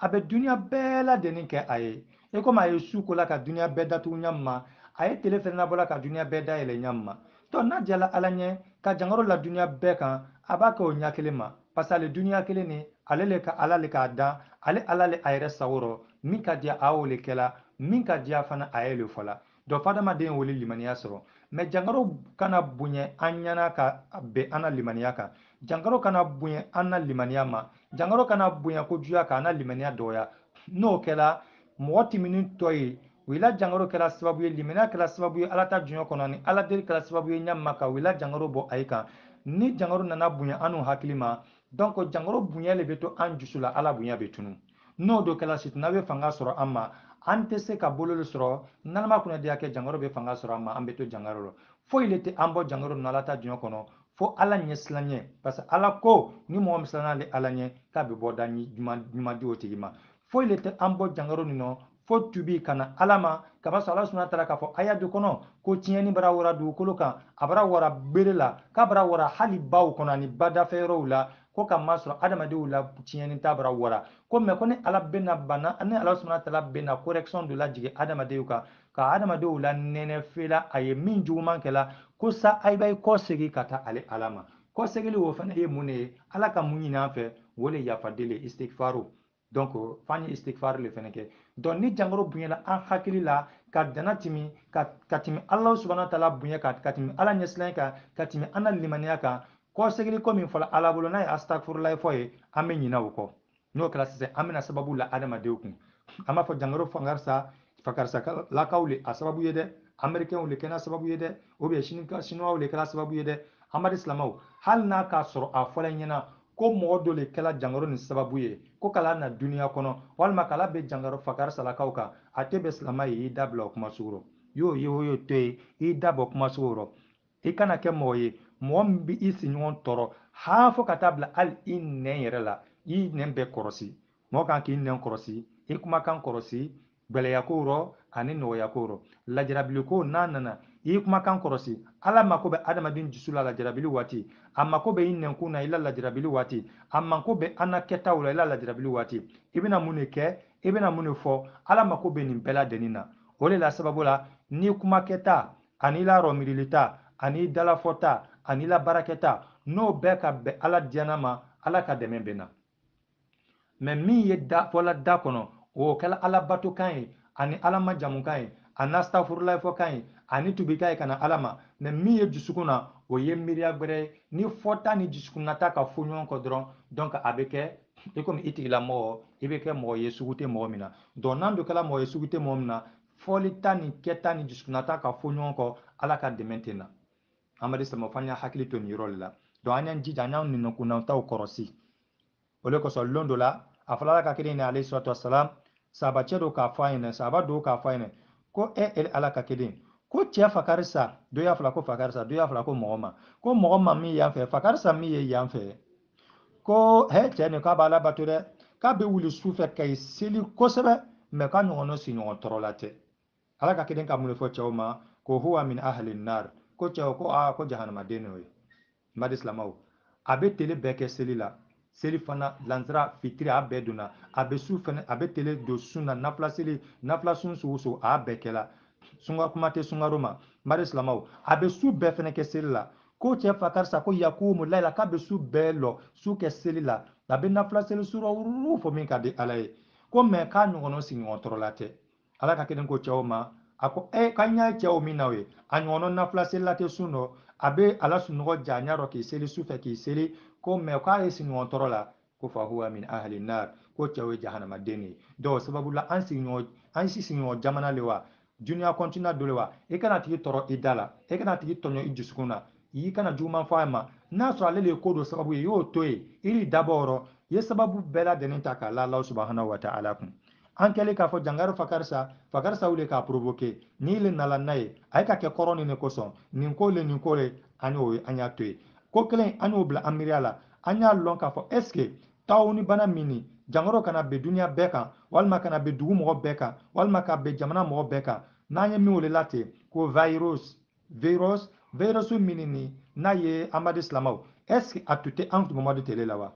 a bɛ duniya bɛɛ lajɛlen kɛ a ye e komi a ye su ko la ka duniɲa bɛɛ datugu ɲa ma a ye tele fɛnɛ nabɔla ka duniɲa bɛɛ dayɛlɛ ɲa ma tɔ n'a jala ala ɲɛ ka jangaro la duniɲa bɛɛ kan a b'a kɛ o ɲa kelen ma parce ale duniɲa kelen ni ale le ka ala le k'a da ale ala le a yɛrɛ sagorɔ min ka diya a y'o le kɛla min ka diya fana a ye le fɔla dɔ fadamaden wole limaniya sɔrɔ mɛ jangaro kana boɲɛ an ɲana ka bɛn an na limaniya kan jangaro kana boɲɛ an na limaniya ma jangaro kana boɲɛ kojuya ka an na limaniya dɔgɔya n'o kɛla mɔgɔ timinintɔ ye wila jangaro kɛra sababu ye limaniya kɛra sababu ye ala ta jɔn kɔnɔ ni ala deli kɛra sababu ye ɲama ka wila jangaro bɔ a kan ni jangaro nana bonya an n'u hakili ma donc jangaro bonya le bɛ to an dusu la ala bonya bɛ tunu n'o do kɛla sitina bɛ fanga sɔrɔ an ma an tɛ se ka bololi sɔrɔ n'alama kunnadiya kɛ jangaro bɛ fanga sɔrɔ an ma an bɛ to jangaro la foyi le tɛ an bɔ jangaro nɔ ala ta jɔn kɔnɔ fo ala ɲɛ silan ɲɛ parce que ala ko ni mɔgɔ min silanna ale ala ɲɛ k'a bɛ bɔ da ɲuman di o tigi ma foyi le tɛ an bɔ jangaro nin nɔ fo tubi kana na ala ma kamasɔrɔ ala suna taara k'a fɔ a y'a du kɔnɔ ko tiɲɛni bara wara dugukolo kan a bara wara bere la k'a bara wara hali baw kɔnɔ ani badafɛyɔrɔw la ko ka masɔrɔ adamadenw la tiɲɛni t'a bara wara ko mɛ ko ni ala bɛna bana ni ala suna taara bɛna correction dɔ lajigin adamadenw kan ka adamadenw la nɛnɛ fela a ye min juguman kɛla ko sa a b'a kɔ segin ka taa ale ala ma kɔsegili o fana ye mun de ye ala ka mun ɲini an fɛ o le yafadeli istigfaru donc euh, f'an ye istigfari le fɛnɛ kɛ donc ni jankaro bonyala an hakili la ka dana timi ka, ka timi alahu subahana taala bonya kan ka timi ala ɲɛsilanya kan ka timi an na limaniya kan kɔsegili ko min fɔla ala bolo n'a ye astagfurulayi fɔ ye an be ɲina o kɔ n'o kɛla sisan an bena sababu la adamadenw kun an b'a fɔ jankaro fangarisa fakarisalakaw le a sababu ye dɛ amɛrikɛnw le kɛna sababu ye dɛ ou bien chinois le kɛla sababu ye dɛ an b'a di silamaw hali n'a k'a sɔrɔ a fɔla ɲɛna ko mɔgɔ dɔ le kɛla jangaro nin sababu ye ko kala na duniɲa kɔnɔ walima kala be jangaro fakari salakaw kan a tɛ bɛ silama ye i dabila o kuma sugurɔ y'o ye o y'o to ye i dabɔ kuma sugurɔ i kana kɛ mɔgɔ ye mɔgɔ min bi i siɲɔgɔn tɔɔrɔ haa fɔ ka taa bila hali i nɛn yɛrɛ la i nɛn bɛɛ kɔrɔsi mɔgɔ kan k'i nɛn kɔrɔsi i kumakan kɔrɔsi gwɛlɛyako rɔ ani nɔgɔyako rɔ lajarabiliko n'a nana i ye kumakan kɔrɔsi ala mako bɛ adamaden dusu la lajarabili waati a mako bɛ i nɛnkun na i la lajarabili waati a mako bɛ an na kɛtaw la i la lajarabili waati i bɛna mun de kɛ i bɛna mun de fɔ ala mako bɛ nin bɛɛ lajɛlen na o de la sababu la n'i kumakɛta an'i la rɔmirilita an'i dalafɔta an'i la baarakɛta n'o bɛɛ ka bɛn ala diyanan ma ala ka dɛmɛ bɛ mɛ min ye fɔla da kɔnɔ o kɛla ala batokan ye ani ala majamukan ye a n'a ye ani tubita ye ka na ala ma mɛ min ye dusukun na o ye miiriya gwɛrɛ ye ni fɔta ni dusukunnata ka fɔ ɲɔgɔn kɔ dɔrɔn donc a bɛ kɛ i komi i tigilamɔgɔ i bɛ kɛ mɔgɔ ye sugu tɛ mɔgɔ min na donc n'an dun kɛla mɔgɔ ye sugu tɛ mɔgɔ min na fɔli ta ni kɛta ni dusukunnata ka fɔ ɲɔgɔn kɔ ala ka dɛmɛ tɛ na amadu sama f'an y'a hakili to nin yɔrɔ de la donc an y'an jija an y'an ninkunantaw kɔrɔsi o le kosɔn lon dɔ la a fɔla ala ka kelen ni ale sɔrɔtɔ salam sahabacɛ dɔ k'a fɔ a ɲɛnɛ sahaba dɔw k'a fɔ a ɲɛnɛ ko e e ala ka kelen ko cɛ fakarisa dɔ y'a fila ko fakarisa dɔ y'a fila ko mɔgɔ ma ko mɔgɔ ma min yan fɛ fakarisa min ye yan fɛ ko he cɛ nin k'a b'a labato dɛ k'a bɛ wuli sufɛ ka i seli kosɛbɛ mɛ k'a ɲɔgɔn siɲɔgɔn tɔɔrɔla tɛ ala ka kelen ka mun fɔ cɛw ma ko huwa min ahali nar ko cɛw ko aa ko jahanamaden n'o ye madi silamaw a bɛ tele bɛɛ kɛ seli la seli fana lansara fitiri a bɛɛ donna a bɛ su fɛnɛ a bɛ tele don sun na nafila seli nafila sun sugu so a bɛɛ kɛla sunka kuma tɛ sunkaro ma mari silamaw a bɛ su bɛɛ fɛnɛ kɛ seli la ko cɛ fa karisa ko yakumu layila k'a bɛ su bɛɛ lɔ su kɛ seli la a bɛ nafila seli sura wururu fɔ min ka di ala ye ko mɛ k'a ɲɔgɔnna sigiɲɔgɔn tɔrɔla tɛ ala ka kelen ko cɛw ma a ko eh, e k'an y'a cɛw min na o ye a ɲɔgɔnna nafila selila tɛ sun dɔ a bɛ ala sunɔgɔ ja ɲa dɔ k'i seli sufɛ k'i seli ko mɛ k'a ye sigiɲɔgɔn tɔrɔ la ko fa huwa min ahli nar ko cɛw ye jahanamaden ye dɔw sababu la an sigiɲɔgɔn an si sigiɲɔgɔn jamana le wa duniya kɔntina dole wa i e kana tigi tɔɔrɔ i da la i e kana tigi tɔɲɔ i dusukun na i y'i kana juguman fɔ a ma n'a sɔrɔ ale de ye ko dɔ sababu ye i y'o to yen i y'i dabɔ o rɔ i ye sababu bɛɛ lajɛlen ta k'a la alahu subahana wa kun an kɛlen k'a fɔ jangari fakarisa fakarisa wuli k'a provoke n'i le nana n'a ye a ye ka kɛ kɔrɔ nin de kosɔn nin ko le nin ko le an y'o ye an y'a to yen ko kelen an y'o bila an miiriya la an y'a lɔn k'a fɔ est ce que bana min nin Jankɔrɔ kana bɛn duniya bɛɛ kan walima kana bɛn dugu mɔgɔ bɛɛ kan walima ka bɛn jamana mɔgɔ bɛɛ kan n'an ye min welela ten ko virus virus virus min ni n'a ye amadu silamaw est ce a tun tɛ an tuguma de tele la wa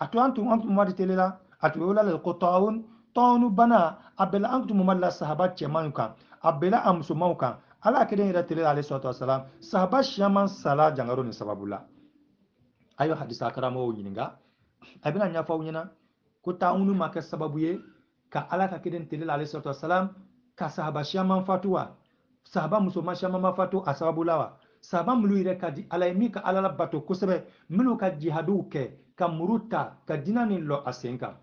a tun an tun an tuguma de tele la a tun wele la ko tɔɔnu tɔɔnu bana a bɛla an tuguma la sahaba cɛmanw kan a bɛla a musomanw kan ala kelen yɛrɛ tele la ale sɔtɔ sala sahaba siyaman sala jankaro nin sababu la a y'o hadisa karamɔgɔw ɲininka a bɛna ɲɛfɔ aw ɲɛna ko ta'unu ma kɛ sababu ye ka ala ka kiden tele la alayhi salam ka sahaba siyaman fatu wa sahaba musoman siyaman ma fatu a sababu la wa sahaba minnu yɛrɛ ka di ala ye min ka ala labato kosɛbɛ minnu ka jihadiw kɛ ka muru ta ka dina nin lɔ a sen kan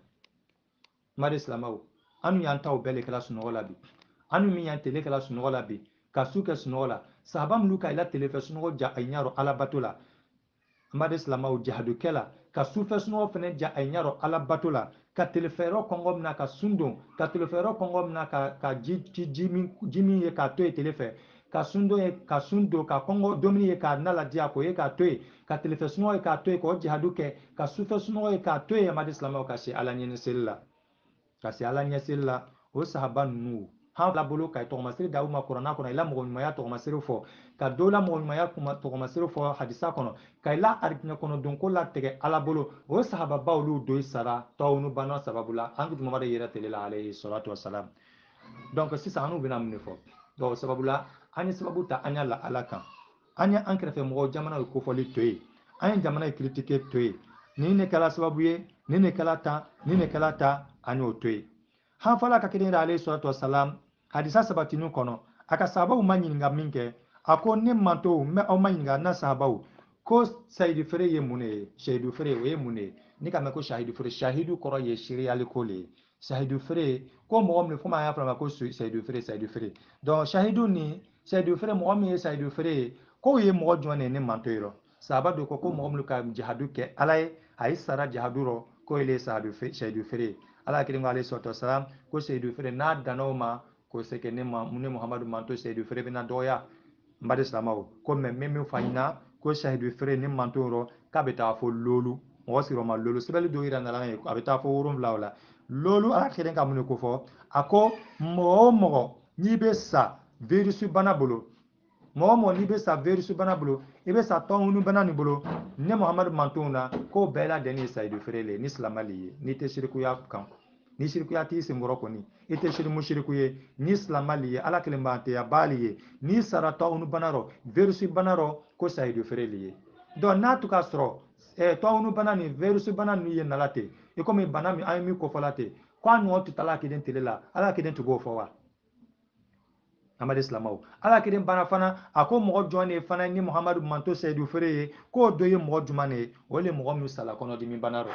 mari silamaw an y'an taw bɛɛ le kɛla sunɔgɔ la bi anu min y'an tele kɛla sunɔgɔ la bi ka su kɛ sunɔgɔ la sahaba minnu ka ila tele fɛ sunɔgɔ ja a ɲarɔ alabato la amade silamaw jihadukɛ la ka sufɛsunɔgɔ fɛnɛ ja a ɲarɔ ala bato la ka telefɛrɛ kɔngɔ mina ka sun don ka telefɛrɛ kɔngɔ mina ka ka ji ji ji min ji min ye k'a to ye tele fɛ ka sun don ye ka sun don ka kɔngɔ dumuni ye k'a na ladiya k'o ye k'a to ye ka telefɛsunɔgɔ ye k'a to ye k'o jihadu kɛ ka sufɛsunɔgɔ ye k'a to ye amade silamaw ka se ala ɲɛseli la ka se ala ɲɛseli la o sahaba ninnu an fila bolo ka tɔgɔmasiri da u ma kuranna kɔnɔ i la mɔgɔɲumanya tɔgɔmasiri fɔ ka dɔw la mɔgɔɲumanya tɔgɔmasiri fɔ hadisa kɔnɔ ka i la arijinɛ kɔnɔ donko latigɛ ala bolo o sahababa olu do i sara tɔw nu banna sababu la an kutumamada yɛrɛ tele la alayhi salatu wasalam donc sisan an'u bena mun ne fɔ donc sababu la an ye sababu ta an y'a la ala kan an ye an kɛrɛfɛ mɔgɔw jamana ye kofɔli to ye an ye jamana ye kiritike to ye nin ne kɛla sababu ye nin ne kɛla tan nin ne kɛla ta an y'o to ye hanfala ka kelen yira alayhi salatu wasalam hadi sasa kɔnɔ a ka sahabaw ma ɲininka min kɛ ne manto me o manyinga na sahabaw ko sayidu fere ye mune de fere sayidu feere o ye mun de ye ko shahidu fere shahidu kɔrɔ ye shiri ali kole ye fere ko mo min fuma y'a fɔ ko sayidu fere sayidu fere donc shahidu ni sayidu fere mo min ye sayidu feere k'o ye mo jo ne ne manto yɔrɔ sahaba ko ko mo min ka jihadu ke alai ay sara jihadu ro ko ile ele fere sahidu fere ala kelen ali sallallahu alaihi wasallam ko sayidu fere n'a danoma ko seke ne ma ne muhamadu manto seyidu feere bɛna dɔgɔya n ba de silamaw ko mɛ min min fa ɲina ko sahidu feere ni manto yɔrɔ k'a bɛ taa fɔ lolu mɔgɔ sigiyɔrɔma lolu sɛbɛli dɔ yira nana ye a bɛ taa fɔ wolonwula o la lolu ala kelen ka mun de ko fɔ a ko mɔgɔ o mɔgɔ n'i bɛ sa virisi bana bolo mɔgɔ mɔgɔ n'i bɛ sa virisi bana bolo i bɛ sa tɔnhunu bana nin bolo ne muhamadu manto na k'o bɛɛ lajɛlen ye sayidu feere le ye ni silamɛ le ye n'i tɛ sirikuya kan ni shirikuya t'i senkɔrɔ kɔni i tɛ siri mushiriku ye e, ni silamali ye ala kelen b'a tɛ ya baali ye ni sara tɔhunu bana rɔ virusi bana rɔ ko sayidu feereli ye donc n'a tun ka sɔrɔ eh, tɔhunu bana ni virusi bana ninnu ye nala ten i komi bana min an ye min kofɔla ten ko a ɲɔgɔn tun t'ala kelen tele la ala kelen tun b'o fɔ wa amadi silamaw ala kelen bana fana a ko mɔgɔ jɔn de fana ni Muhammadu manto sayidu feere ye k'o dɔ ye mɔgɔ juman de ye o le mɔgɔ min sala kɔnɔdimi bana rɔ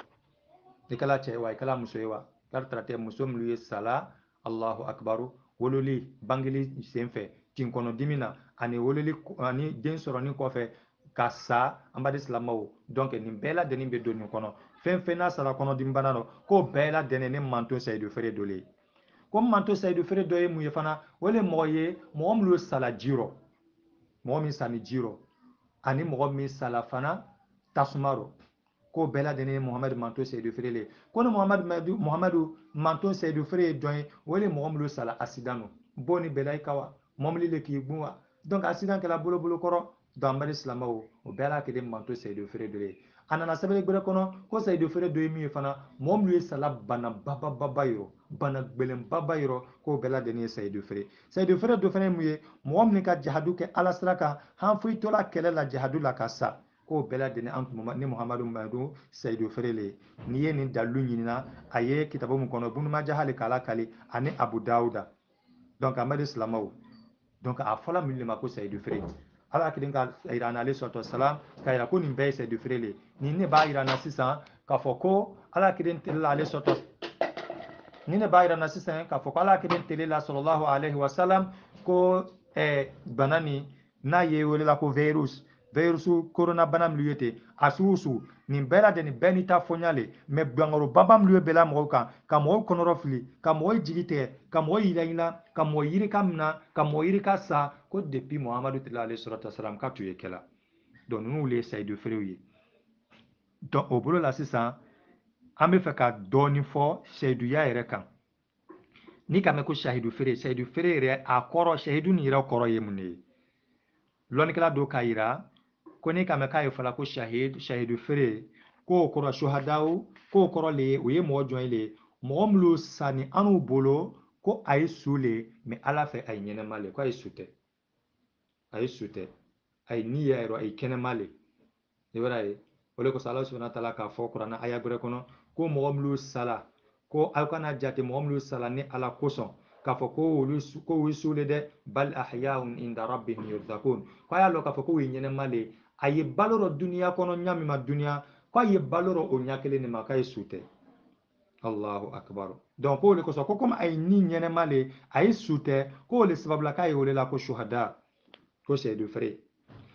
i kɛla cɛ ye wa i kɛla muso ye wa taratɛ muso minnu ye sala allahu akbaru wololi bangeli senfɛ tinkɔnɔdimi na ani wololi ani den sɔrɔnin kɔfɛ ka sa an b'a di silamaw donc nin bɛɛ ladeni bɛ don nin kɔnɔ fɛn fɛn n'a sara kɔnɔdimi bana rɔ k'o bɛɛ ladeni ni manto sayidu feere dɔ le ye ko manto sayidu feere dɔ ye mun ye fana o le mɔgɔ ye mɔgɔ min y'o sala ji rɔ mɔgɔ min sanni ji rɔ ani mɔgɔ min sala fana tasuma rɔ ko bɛɛ lajɛlen ye muhamadu manto seyidu feere ye ko ni muhamadu manto seyidu feere ye jɔn ye o le mɔgɔ minnu sala asidan no bɔ ni bɛlayi ka wa mɔmili le k'i gun wa donc asidan kɛra bolobolo kɔrɔ don silamɛw o bɛɛ la kelen manto seyidu feere dɔ ye a nana sɛbɛnni gbɛrɛ kɔnɔ ko seyidu feere dɔ ye min ye fana mɔgɔ minnu ye sala bana babababa yɔrɔ bana gbɛlɛnbaba yɔrɔ k'o bɛɛ lajɛlen ye seyidu feere seyidu feere dɔ fana ye mun ye mɔgɔ min ka jahadu kɛ ala sira kan han foyi kɛlɛ la jahadu la ka sa k'o bɛɛ lajɛlen an tun ni muhamadu madu sayidu feerele ye n'i ye nin dalilu ɲinina a ye kitabu mun kɔnɔ bunumaja hali k'ala kali ani abu dawuda donc amadu silamaw donc a fɔla minnu le ma ko sayidu feere ala kelen ka yira na ale sɔtɔ salam ka yira ko nin bɛɛ ye sayidu feere le ni ne b'a yira na sisan k'a fɔ ko ala kelen tele la ale sɔtɔ ni ne b'a yira na sisan k'a fɔ ko ala kelen tele la sɔlɔlahu alehi wa salam ko ɛɛ bana nin n'a ye welela ko virus virusu corona bana minnu ye ten a sugu sugu nin bɛɛ lajɛlen bɛɛ n'i ta fɔɲa le mɛ bangarobaba minnu ye bɛla mɔgɔw kan ka mɔgɔw kɔnɔrɔ fili ka mɔgɔw jigi tigɛ ka mɔgɔw yilayila ka mɔgɔ yirika mina ka mɔgɔ yirika sa ko depi muhamadu tila ale sɔrɔta salam ka tun ye kɛla donc ninnu le ye sayidoferew ye donc o bolo la sisan an bɛ fɛ ka dɔɔni fɔ sayiduya yɛrɛ kan ni ka mɛn ko sahidufere sahidufere yɛrɛ a kɔrɔ sahidu nin yɛrɛ kɔrɔ ye mun de ye lɔnnikɛla dɔ k'a yira ko ne k'a mɛn k'a ye fɔla ko shahidu shahidu feere k'o kɔrɔ suhadaw k'o kɔrɔ le o ye mɔgɔ jɔn ye le mɔgɔ minnu sanni an n'u bolo ko a ye su le mɛ ala fɛ a ye ɲɛnɛma le ko a ye su tɛ a ye su tɛ a ye ni y'a yɔrɔ a ye kɛnɛma le i na ye o de kosɔn ala sɔnna ta la k'a fɔ kuranna aya wɛrɛ kɔnɔ ko mɔgɔ minnu sala ko aw kana jate mɔgɔ minnu sala ni ala kosɔn k'a fɔ ko olu ko u sule dɛ bal ahiya inda rabbihim yurzaqun ko a y'a lɔ k'a fɔ k'u ye ɲɛnɛma le a ye balorɔ duniya kɔnɔ ɲa min ma duniya ko a ye balorɔ o ɲa kelen de ma k'a ye su tɛ allahu akbar donc k'o de kosɔn ko komi a ye ni ɲɛnɛma le a ye su tɛ k'o de sababula k'a ye o la ko suhada ko sɛyidu feere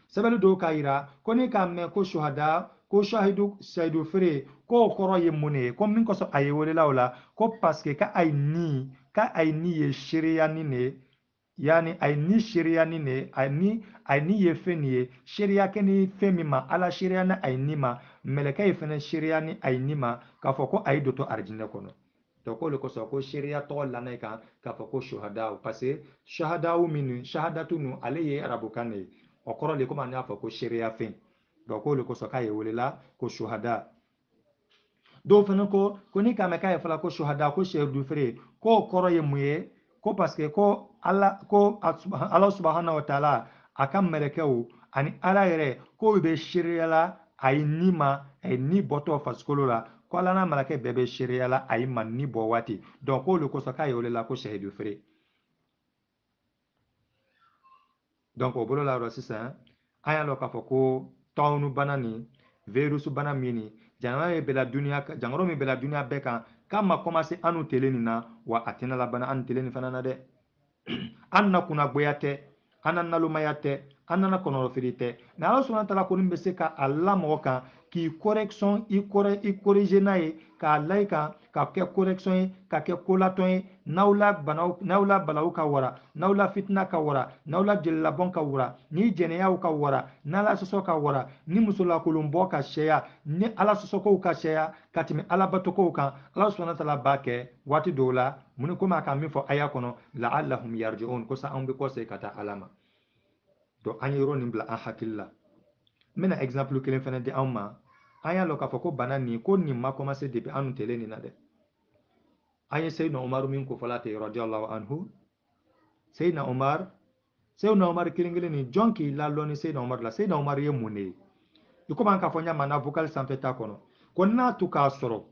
sɛbɛnni dɔw k'a yira ko ne k'a mɛn ko suhada ko shahidu sɛyidu feere k'o kɔrɔ ye mun de ye ko min kosɔn a ye o la o la ko parce ka a ye ni ka a ye ni ye seereya ni de ye yani aini ye nini? Aini aini ne a ni a ni ye fɛn nin ye seereya kɛ ni fɛn min ma ala seereya ni aini ma mɛlɛkɛ ye fɛnɛ seereya ni aini ma k'a fɔ ko a ye don to arijinɛ kɔnɔ donc k'o de kosɔn ko seereya tɔgɔ lana i kan k'a fɔ ko sohadaw parce que sohadaw minnu sohadatu ninnu ale ye arabukan de ye o kɔrɔ de komi an y'a fɔ ko seereya fɛn donc k'o de kosɔn k'a ye welela ko sohada dɔw fɛnɛ ko ko ni k'a k'a ye fɔla ko sohada ko sɛ dufere k'o kɔrɔ ye mun ye ko parce que ko ala ko ala subahana wa taala a ka mɛlɛkɛw ani ala yɛrɛ k'o bɛ seereyala a ye ni ma a ye ni bɔtɔ farikolo la ko ala n'a mɛlɛkɛ bɛɛ bɛ seereyala a ye ma ni bɔ waati donc k'o de kosɔn k'a ye o de la ko sɛyidu feere donc o bolo la yɔrɔ sisan an y'a dɔn k'a fɔ ko tɔɔnu bana nin virusi bana min nin jangoro min bɛla duniya jangoro min bɛla duniya bɛɛ kan k'a ma kɔmase an n'u tele nin na wa a tɛna labana an tele nin fana na dɛ an (clears throat) na kunnagwɛya tɛ an na nalomaya tɛ an nana kɔnɔnɔfili tɛ nka ala sɔnna taara ko nin bɛ se ka a lamɔgɔ kan k'i correction i kɔrɔ i corriger n'a ye k'a layi kan ka kɛ correction ye ka kɛ kolatɔn ye n'aw la banaw n'aw la balaw ka wara n'aw la fitina ka wara n'aw la jelilabɔn ka wara ni jɛnɛyaw ka wara n'ala sɔsɔ ka wara ni musolakolonbɔ ka sɛya ni ala sɔsɔkow ka sɛya ka tɛmɛ alabatokow kan ala subahana taala b'a kɛ waati dɔw la mun komi a ka min fɔ aya kɔnɔ la'allahum yarji'un ko anw bɛ kɔsegin ka taa ala ma donc an ye yɔrɔ nin bila an hakili la n exemple kelen fana di anw ma an y'a lɔ k'a fɔ ko bana nin ko nin ma commencé depuis an tɛlen nin na dɛ an ye seyidina umaru min kofɔla ten radiallahu anhu seyidina umar seyidina umar kelen kelen nin jɔn k'i lalɔ ni seyidina umar la seyidina umar ye mun de ye i komi an k'a fɔ n y'a ma sanfɛ ta kɔnɔ ko n'a to k'a sɔrɔ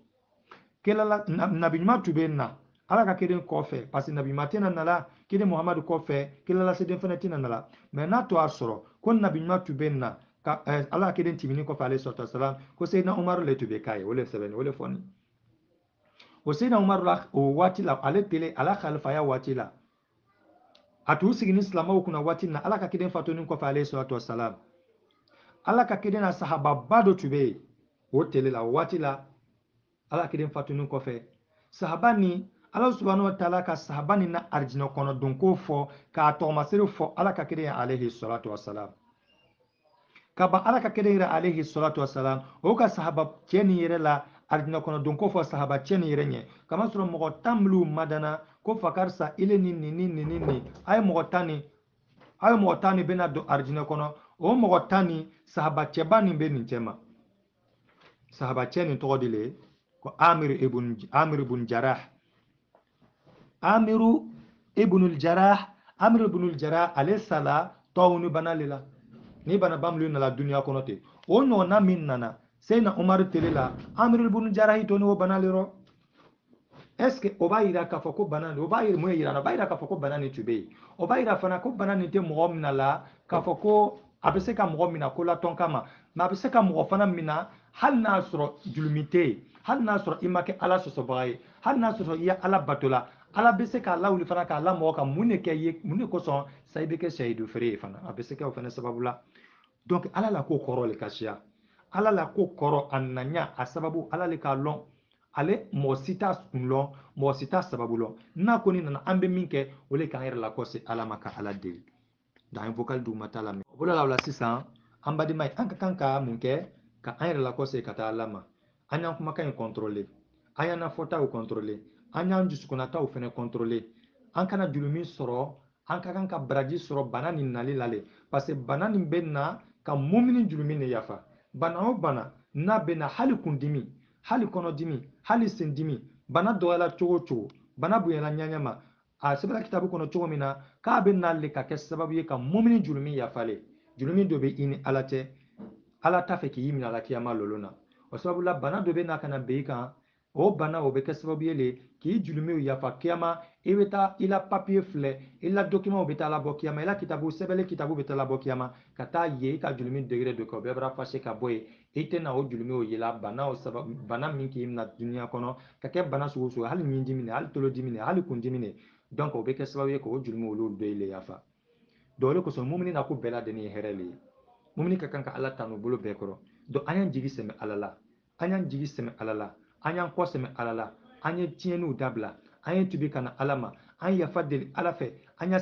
kelala nabiɲuman tun bɛ na ala ka kelen kɔfɛ parce que nabiɲuman tɛna nala kelen muhamadu kɔfɛ kelalase den fana tɛna nala mɛ n'a to a sɔrɔ ko nabiɲuman tun bɛ na ka eh, ala kiden timini kɔfɛ ale sɔrɔtɔ salam ko seyidina umaru le tun bɛ k'a ye o le sɛbɛnni o le fɔ o seyidina umaru la o waati la ale tele ala kalifaya waati la a t'u sigi ni silamaw kunna waati na ala ka kiden fatunin kɔfɛ ale sɔrɔtɔ salam ala ka kiden na sahababa dɔ tun bɛ yen o tele la o waati la ala kiden fatunin kɔfɛ sahaba ni ala subahana wa taala ka sahaba ni na arijinɛ kɔnɔdonko fɔ k'a tɔgɔmasere fɔ ala ka kiden alehi sɔrɔtɔ salam ka ban ala ka kelen yira alayhi salatu wasalam o ka sahaba cɛ nin yɛrɛ la arijinɛ kɔnɔ don ko fɔ sahaba cɛ nin yɛrɛ ɲɛ kama sɔrɔ mɔgɔ tan minnu madana ko fakarisa ile ni ni ni ni ni nin a ye mɔgɔ tan ni a ye mɔgɔ tan ni bɛna don arijinɛ kɔnɔ o mɔgɔ tan ni sahaba cɛba nin bɛ nin cɛ ma sahaba cɛ nin tɔgɔ de le ko amir ibn amir ibn jarah amiru ibn jarah amir ibn jarah ale sala tɔwunu bana le la ni bana bam lu na la duniya kono te o na min nana sai na umar tele la amril bunu jarahi to ni wo bana lero est ce que o b'a k'a foko ko bana nin o b'a yira mun na o k'a foko ko bana nin tun bɛ yen fana ko bana nin tɛ mɔgɔ min na la k'a foko abese ka mo min na mɔgɔ mina ko kama ma abese ka mo fana min n'a hal nasro julmite hal nasro imake ala sɔsɔbaga ye hali n'a sɔrɔ i ala batula ala bɛ se k'a lawuli fana k'a lamɔ ka mun de kɛ ye mun de kosɔn sayi bɛ kɛ sɛyidu feere ye fana a bɛ se kɛ o fana sababu la donc ala la ko kɔrɔ le ka siya ala la ko kɔrɔ a nanya a sababu ala le k'a lɔn ale mɔgɔ si t'a kun lɔn mɔgɔ si t'a sababu lɔn n'a kɔni nana an bɛ min kɛ o le k'an yɛrɛ lakɔse ala ma ka ala deli dan ye vocal d'u ma t'a lamɛn o bolo la o la sisan an badenma ye an ka kan ka mun kɛ ka an yɛrɛ lakɔse ka taa ala ma an y'an kumakan in contrôler an y'an na fɔtaw contrôler an y'an dusukunnataw fɛnɛ kɔntorole an kana jurumin sɔrɔ an ka kan ka baraji sɔrɔ bana nin nali la le parce que bana nin bɛ na ka mumini jurumin ne yafa bana o bana n'a bɛ na hali kundimi hali kɔnɔdimi hali sendimi bana dɔgɔyala cogo o cogo bana bonyala ɲaɲɛ ma a sɛbɛla kitabu kɔnɔ cogo min na k'a bɛ na le ka kɛ sababu ye ka mumini jurumin yafale jurumin dɔ bɛ i ni ala cɛ ala t'a fɛ k'i minɛ a la kiyama lolon na o sababula bana dɔ bɛ na ka na ben i kan o bana o bɛ kɛ sababu ye le k'i jurume o yafa kiyama i bɛ taa i la papiye filɛ i la dokimaw bɛ taa labɔ kiyama i la kitabu sɛbɛli kitabu bɛ taa labɔ kiyama ka taa ye i ka jurume degere dɔ kɛ o bɛɛ bɛra fase ka bɔ ye i tɛna o jurume o la bana o sababu bana min k'i mina duniya kɔnɔ ka kɛ bana sugu sugu hali ɲin dimi ne hali tolo dimi ne hali kun dimi ne donc o bɛ kɛ sababu ye k'o jurume olu dɔ i le yafa donc o de kosɔn mumuni na ko bɛɛ laden ye hɛrɛ le ye mumuni ka kan ka ala tanu bolo bɛɛ kɔrɔ donc an y'an jigi sɛmɛ ala an y'an jigi sɛmɛ ala an y'an kɔsɛmɛ ala la an ye tiɲɛniw dabila an ye tubi kana ala ma an yafa deli ala fɛ an y'a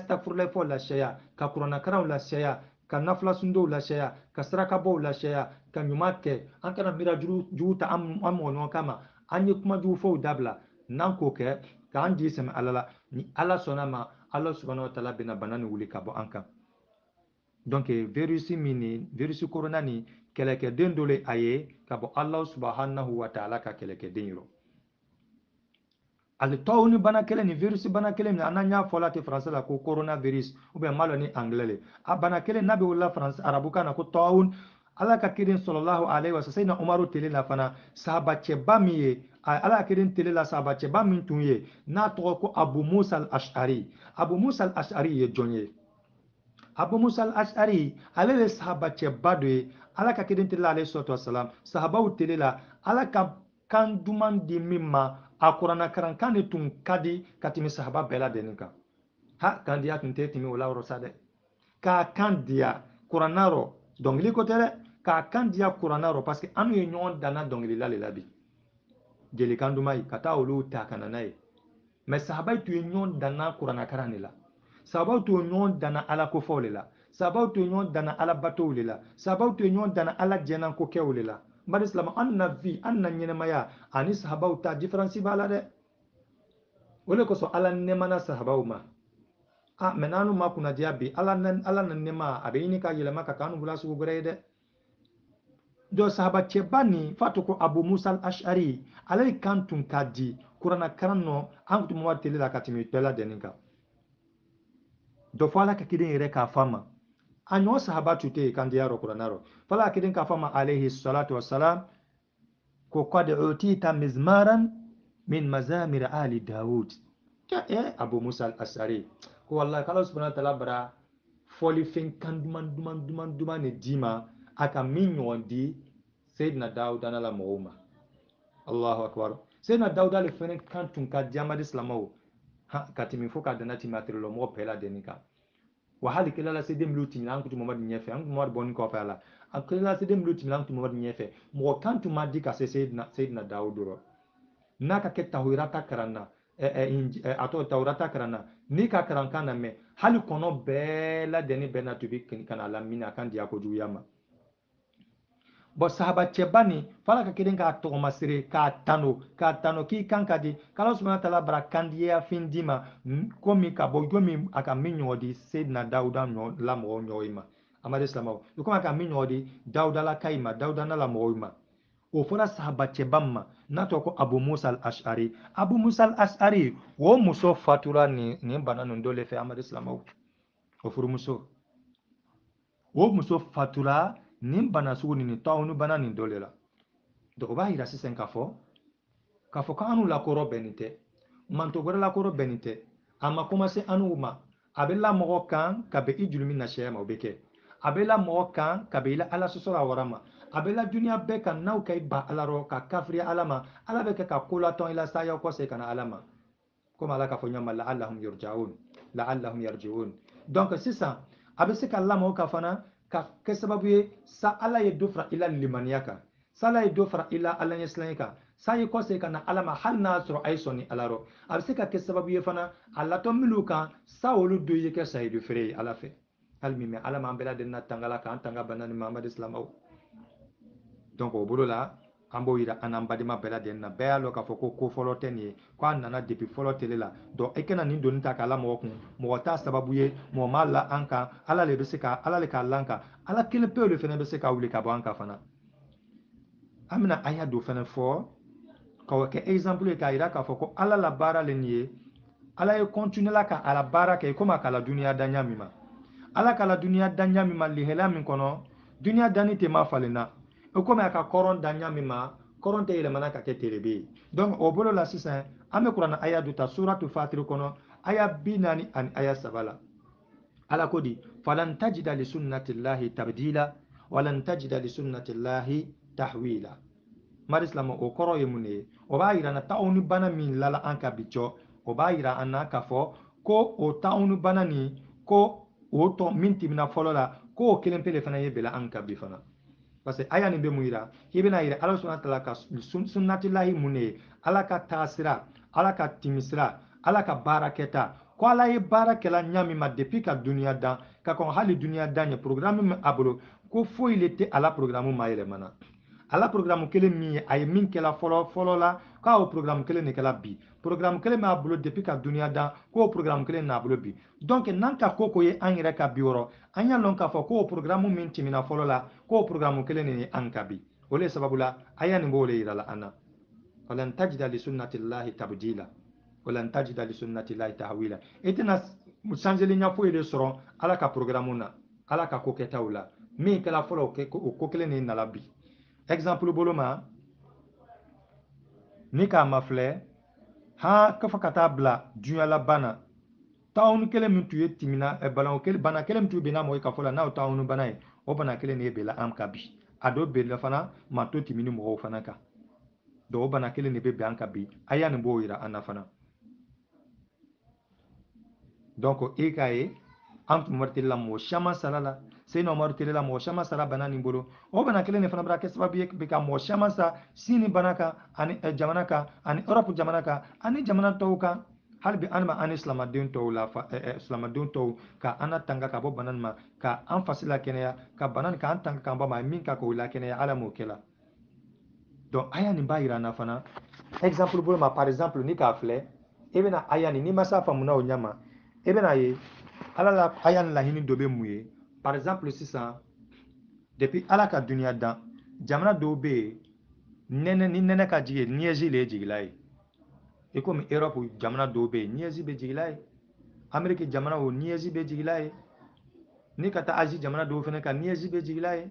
lasɛya ka kuranakaraw lasɛya ka nafilasundow lasɛya ka sarakabɔw lasɛya ka ɲuman kɛ an kana miiri jugu ta an mɔgɔ ɲɔgɔn kama an ye kuma dabila n'an k'o kɛ k'an jigi sɛmɛ ala la ni ala sɔnna ma ala subahana wa taala bɛna bana nin wuli ka bɔ an kan donc virusi min ni virusi corona nin kɛlɛkɛden dɔ le a ye ka bɔ alahu subahanahu wa taala ka kɛlɛkɛden yɔrɔ ali tɔw ni bana kelen ni virusi bana kelen min an y'a fɔla ten faransi la ko coronavirus ou bien malo ni anglais le a bana kelen n'a bɛ wulila faransi arabukan na ko tɔw ala ka kirin sɔlɔlahu alayhi wa sallam na umaru tele la fana sahabacɛba min ye ala kirin tele la sahabacɛba min tun ye n'a tɔgɔ ko abu musa al-ashari abu musa al-ashari ye jɔn ye abu musa al-ashari ale de sahaba cɛba dɔ ye ala ka kelen teli ale sɔtɔ salam sahabaw tele la ala ka kan duman di min ma a kuranna karankan de tun ka di ka tɛmɛ sahaba bɛɛ lajɛlen kan ha kan diya tun tɛ tɛmɛ o la yɔrɔ sa dɛ k'a kan diya kuranna rɔ dɔnkili ko tɛ dɛ k'a kan diya kuranna rɔ parce que an ye ɲɔgɔn danna dɔnkilila de la bi jelikan duman ye ka taa olu ta ka na n'a ye mɛ sahaba tun ye ɲɔgɔn danna kuranna karan de la sabaw to ɲɔgɔn dana ala kofɔw le la sabaw to ɲɔgɔn dana ala batow le la sabaw to ɲɔgn dana ala jɛnakokɛw le la n bari silama an na vi an na ɲɛnɛmaya ani sahabaw ta diferansi b'a la dɛ o le kosɔn ala nɛmana sahabaw ma a mɛ n'anu ma kunnadiya bi ala na ala na nɛma a bɛ ɲini ka yɛlɛma ka k'anu bolo sugu wɛrɛ ye dɛ dɔ sahaba cɛba nin f'a tɔgɔ abu musa al-ashari ale kan tun ka di kuranna nɔ an tun b'a tele la ka tɛmɛ bɛɛ lajɛlen kan dɔ fɔ ala ka kiden yɛrɛ k'a fa a ɲɔgɔn sahaba tun tɛ yen kan diyarɔ kuranarɔ fala a kiden k'a fa alayhi salatu wasalam ko qad utita mizmaran min mazamir ali daud ka e abu musa al ko wallahi kala subhanahu wa bara fɔli kan duman duman duman duman ne d'i ma a ka min ɲɔgɔn di sayidina dawuda n'a la mɔgɔw ma allahu akbar sayidina dawuda le fɛnɛ kan tun ka di amadi katimi fo ka dana timi lo mɔgɔ bɛɛ ladeni kan wa hali kelala se den minnu timina an tun tɛ mamadu ɲɛfɛ an tun mamadu bɔnni kɔfɛ la a kelala se den minnu timina an tun mamadu ɲɛfɛ mɔgɔ kan tun ma di ka se seyidina dawudu rɔ n'a ka kɛ tahira e, e, e, ta karan na a tɔgɔ tahira ta karan na n'i ka karan kan na mɛ hali kɔnɔ bɛɛ deni bɛɛ na tubi kana a a kan diya kojuguya ma bɔn sahaba cɛba fala ka kelen k'a tɔgɔmasere k'a tano k'a tano k'i kan ka di k'ala sumaya taala bara kandiya fin d'i ma komi ka bɔ jɔn min a ka min ɲɔgɔn di sedina dawuda ɲɔ lamɔgɔ ɲɔgɔn ye ma amadu silamaw i komi a ka min ɲɔgɔn di dawuda la ka ɲi ma dawuda na lamɔgɔ ye ma o fɔra sahaba cɛba ma n'a tɔgɔ ko abu musa al-ashari abu musa al-ashari o muso fatura nin nin bana nin dɔ de fɛ amadu silamaw o furumuso o muso fatura nin bana sugu nin nin tɔhunu bana nin dɔ le la donc o b'a yira sisan k'a fɔ k'a fɔ k'anw lakɔrɔ bɛnnen tɛ manto wɛrɛ lakɔrɔ bɛnnen tɛ a ma komase an'u ma a bɛ lamɔgɔ kan ka bɛn i juru min ma o bɛ kɛ a bɛ lamɔgɔ kan ka bɛn i la ala sɔsɔrɔ a wara ma a bɛ la duniya bɛɛ kan n'aw ka i ban ala rɔ ka kafiriya ala ma ala bɛ kɛ ka ko latɔn i la sa y'aw ka na ala ma komi ala k'a fɔ ɲɔgɔn ma la'alahum yarji'un la'alahum yarji'un donc sisan a bɛ se ka lamɔ ka fana ka kɛ sababu ye sa ala ye dɔ fara i la limaniya kan sa ala ye dɔ fara i la ala ɲɛsilanya kan sa ye kɔsegin ka na ala ma hali n'a sɔrɔ a ye sɔni ni ala rɔ a bɛ se ka kɛ sababu ye fana a latɔ minnu kan sa olu do ye kɛ sayidu feere ye ala fɛ hali min mɛ ala m'an bɛɛ lajɛlen na k'an tanga bana ni mahamadu silamaw donc o bolo la an b'o yira an n'an badenma bɛɛ lajɛlen na bɛɛ y'a lɔ k'a fɔ ko ko tɛ nin ye ko a nana depi fɔlɔ tele la dɔn i kana nin doni ta k'a la mɔgɔ kun mɔgɔ t'a sababu ye mɔgɔ m'a la an kan ala le bɛ se ka ala le k'a lan kan ala kelen pewu le fɛnɛ bɛ se ka wuli ka bɔ an kan fana an bɛna an don fɛnɛ fɔ ka o kɛ exemple ye k'a yira k'a fɔ ko ala la baara le nin ye ala ye kɔntiniyela ka a la baara kɛ komi a k'a la duniɲa danɲa min ma ala k'a la duniɲa danɲa min ma lihɛlɛya min kɔnɔ duniɲa danni tɛ ma falen na komi a ka kɔrɔn da ɲa min ma kɔrɔn tɛ yɛlɛmana ka kɛ terebe ye donc o bolo la sisan an bɛ kuranna aya dɔ ta suratu fatiri kɔnɔ aya bi naani ani aya saba la ala ko di falan tajida li sunnatillahi tabdila walan tajida li sunnatillahi tahwila mari silamɛ o kɔrɔ ye mun de ye o b'a yira na taw ni bana min lala an ka bi jɔ o b'a yira an na k'a fɔ ko o taw ni bana nin ko o tɔ min tɛmɛna fɔlɔ la ko o kelen pe de fana ye bɛla an ka bi fana parce aya nin bɛ mun yira i bɛna yira ala sɔnna ta la ka sunnatilahi mun de ye ala ka taasira ala ka timisira ala ka baarakɛta ko ala ye baarakɛla ɲa min ma depi ka duniya dan ka kɔn hali duniya dan ye programme min a bolo ko foyi le tɛ ala programme mayɛlɛmana ala programu kelen min ye a ye min kɛla fɔlɔ fɔlɔ la k'a programu kelen de kɛla bi programu kelen b'a bolo depuis ka duniɲa dan k'o programu kelen n'a bolo bi donc n'an ka ko ko ye an yɛrɛ ka bi wɔrɔ an y'a lɔn k'a fɔ k'o programu min timina fɔlɔ la k'o programu kelen de ye an ka bi o le sababu la a y'a nin b'o le yirala an na walan tajida lisunnatillahi tabdila walan tajida lisunnatillahi tahwila i e tɛna changelinya foyi de sɔrɔ ala ka programu na ala ka ko kɛtaw la min kɛla fɔlɔ o ko kelen de nala bi exemple bolo ma ni k'a ma filɛ han ka fɔ ka taa bila duɲalabana taawunu kelen min tun ye timina balan eh, kelen bana kelen min tun bɛnna mɔgɔ ka fɔ la n'aw taawunu bana ye o bana kelen de ye bɛla an ka bi a dɔ bɛla fana ma to timini mɔgɔw fana kan dɔn o bana kelen de bɛ bɛn an ka bi a y'a nin b'o yira an na fana donc e k'a ye an tun wari la mɔgɔ caman sara la seyina umaru tere mɔgɔ caman sara bana nin bolo o bana kelen de fana bɛra kɛ sababu ye bi ka mɔgɔ caman sa sini bana kan ani jamana kan ani ɔrɔpu jamana kan ani jamana tɔw kan hali bi anima ani silamaden tɔw la eh, eh, silamaden tɔw ka an na tanga ka bɔ bana nin ma ka an fasi la kɛnɛya ka bana nin ka an tanga k'an ba ma min ka k'o la kɛnɛya ala m'o kɛ donc aya nin b'a yira na fana exemple bolo ma par exemple ni k'a filɛ i e bɛna aya nin n'i ma a faamuna o ɲɛ i bɛna ye ala la a y'a laɲini dɔ bɛ mun ye par exemple sisan depuis ala ka duniya dan jamana dɔw bɛ yen nɛnɛ ni nɛnɛ ka jigin niyɛzi le ye jigila ye i komi erɔpu jamana dɔw bɛ yen niyɛzi bɛ jigila ye ameriki jamana o niyɛzi bɛ jigila ye ni ka taa azi jamana dɔw fana ka niyɛzi bɛ jigila ye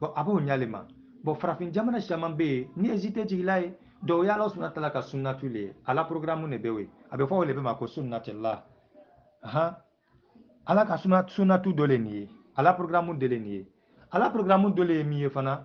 bɔn a b'o ɲale ma bɔn farafin jamana caman bɛ yen niyɛzi tɛ jigila ye dɔw y'ala suna tala ka sunnatu le ye ala programu de bɛ o ye a bɛ fɔ o le bɛ ma ko sunnatila han ala ka suna sunatu dɔ le nin ye ala programu de le nin ye ala programu dɔ le ye min ye fana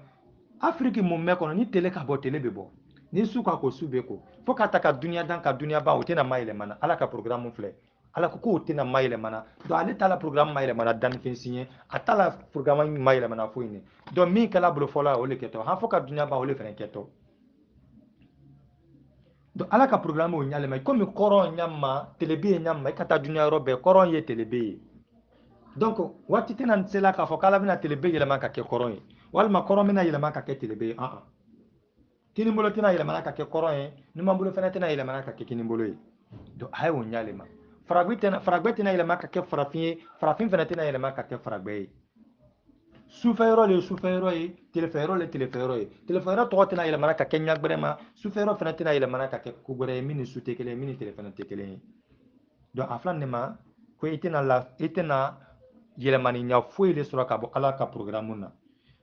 afiriki mun bɛ kɔnɔ ni tele ka bɔ tele bɛ bɔ ni su ka ko su bɛ ko fo ka ta ka duniya dan ka duniya ban o tɛna mayɛlɛmana ala ka programu filɛ ala ko k'o tɛna mayɛlɛmana donc ale t'a la programu mayɛlɛmana dannifɛn si ye a t'a la programu mayɛlɛmana foyi ye donc min kɛla bolofɔla ye o le kɛtɔ han fo ka duniya ban o le fɛnɛ kɛtɔ donc ala ka programme o ɲa ma i komi kɔrɔ ɲa ma telebe ye ɲa ma i ka taa duniɲa yɔrɔ bɛɛ kɔrɔ ye telebi ye donc waati tɛna n sela k'a fɔ k'ala bɛna telebe yɛlɛma ka kɛ kɔrɔ ye walima kɔrɔ bɛna yɛlɛma ka kɛ telebe ye an an kini bolo tɛna yɛlɛmana ka kɛ kɔrɔ ye numan bolo fana tɛna yɛlɛmana ka kɛ kini bolo ye donc a ye o ɲa le ma faragbe tɛna yɛlɛma ka kɛ farafin ye farafin fana tɛna yɛlɛma ka kɛ faragbe ye sufɛyɔrɔ le ye sufɛyɔrɔ ye telefɛyɔrɔ le telefɛyɔrɔ ye telefɛyɔrɔ tɔgɔ tɛna yɛlɛmana ka kɛ ɲagwɛrɛ ma sufɛyɔrɔ fana tɛna yɛlɛmana ka kɛ ko wɛrɛ ye min ni su tɛ kelen ye min ni telefɛnɛ tɛ kelen ye donc a fila nin ma ko i tɛna la i tɛna yɛlɛmani ɲa foyi de sɔrɔ ka bɔ ala ka programme na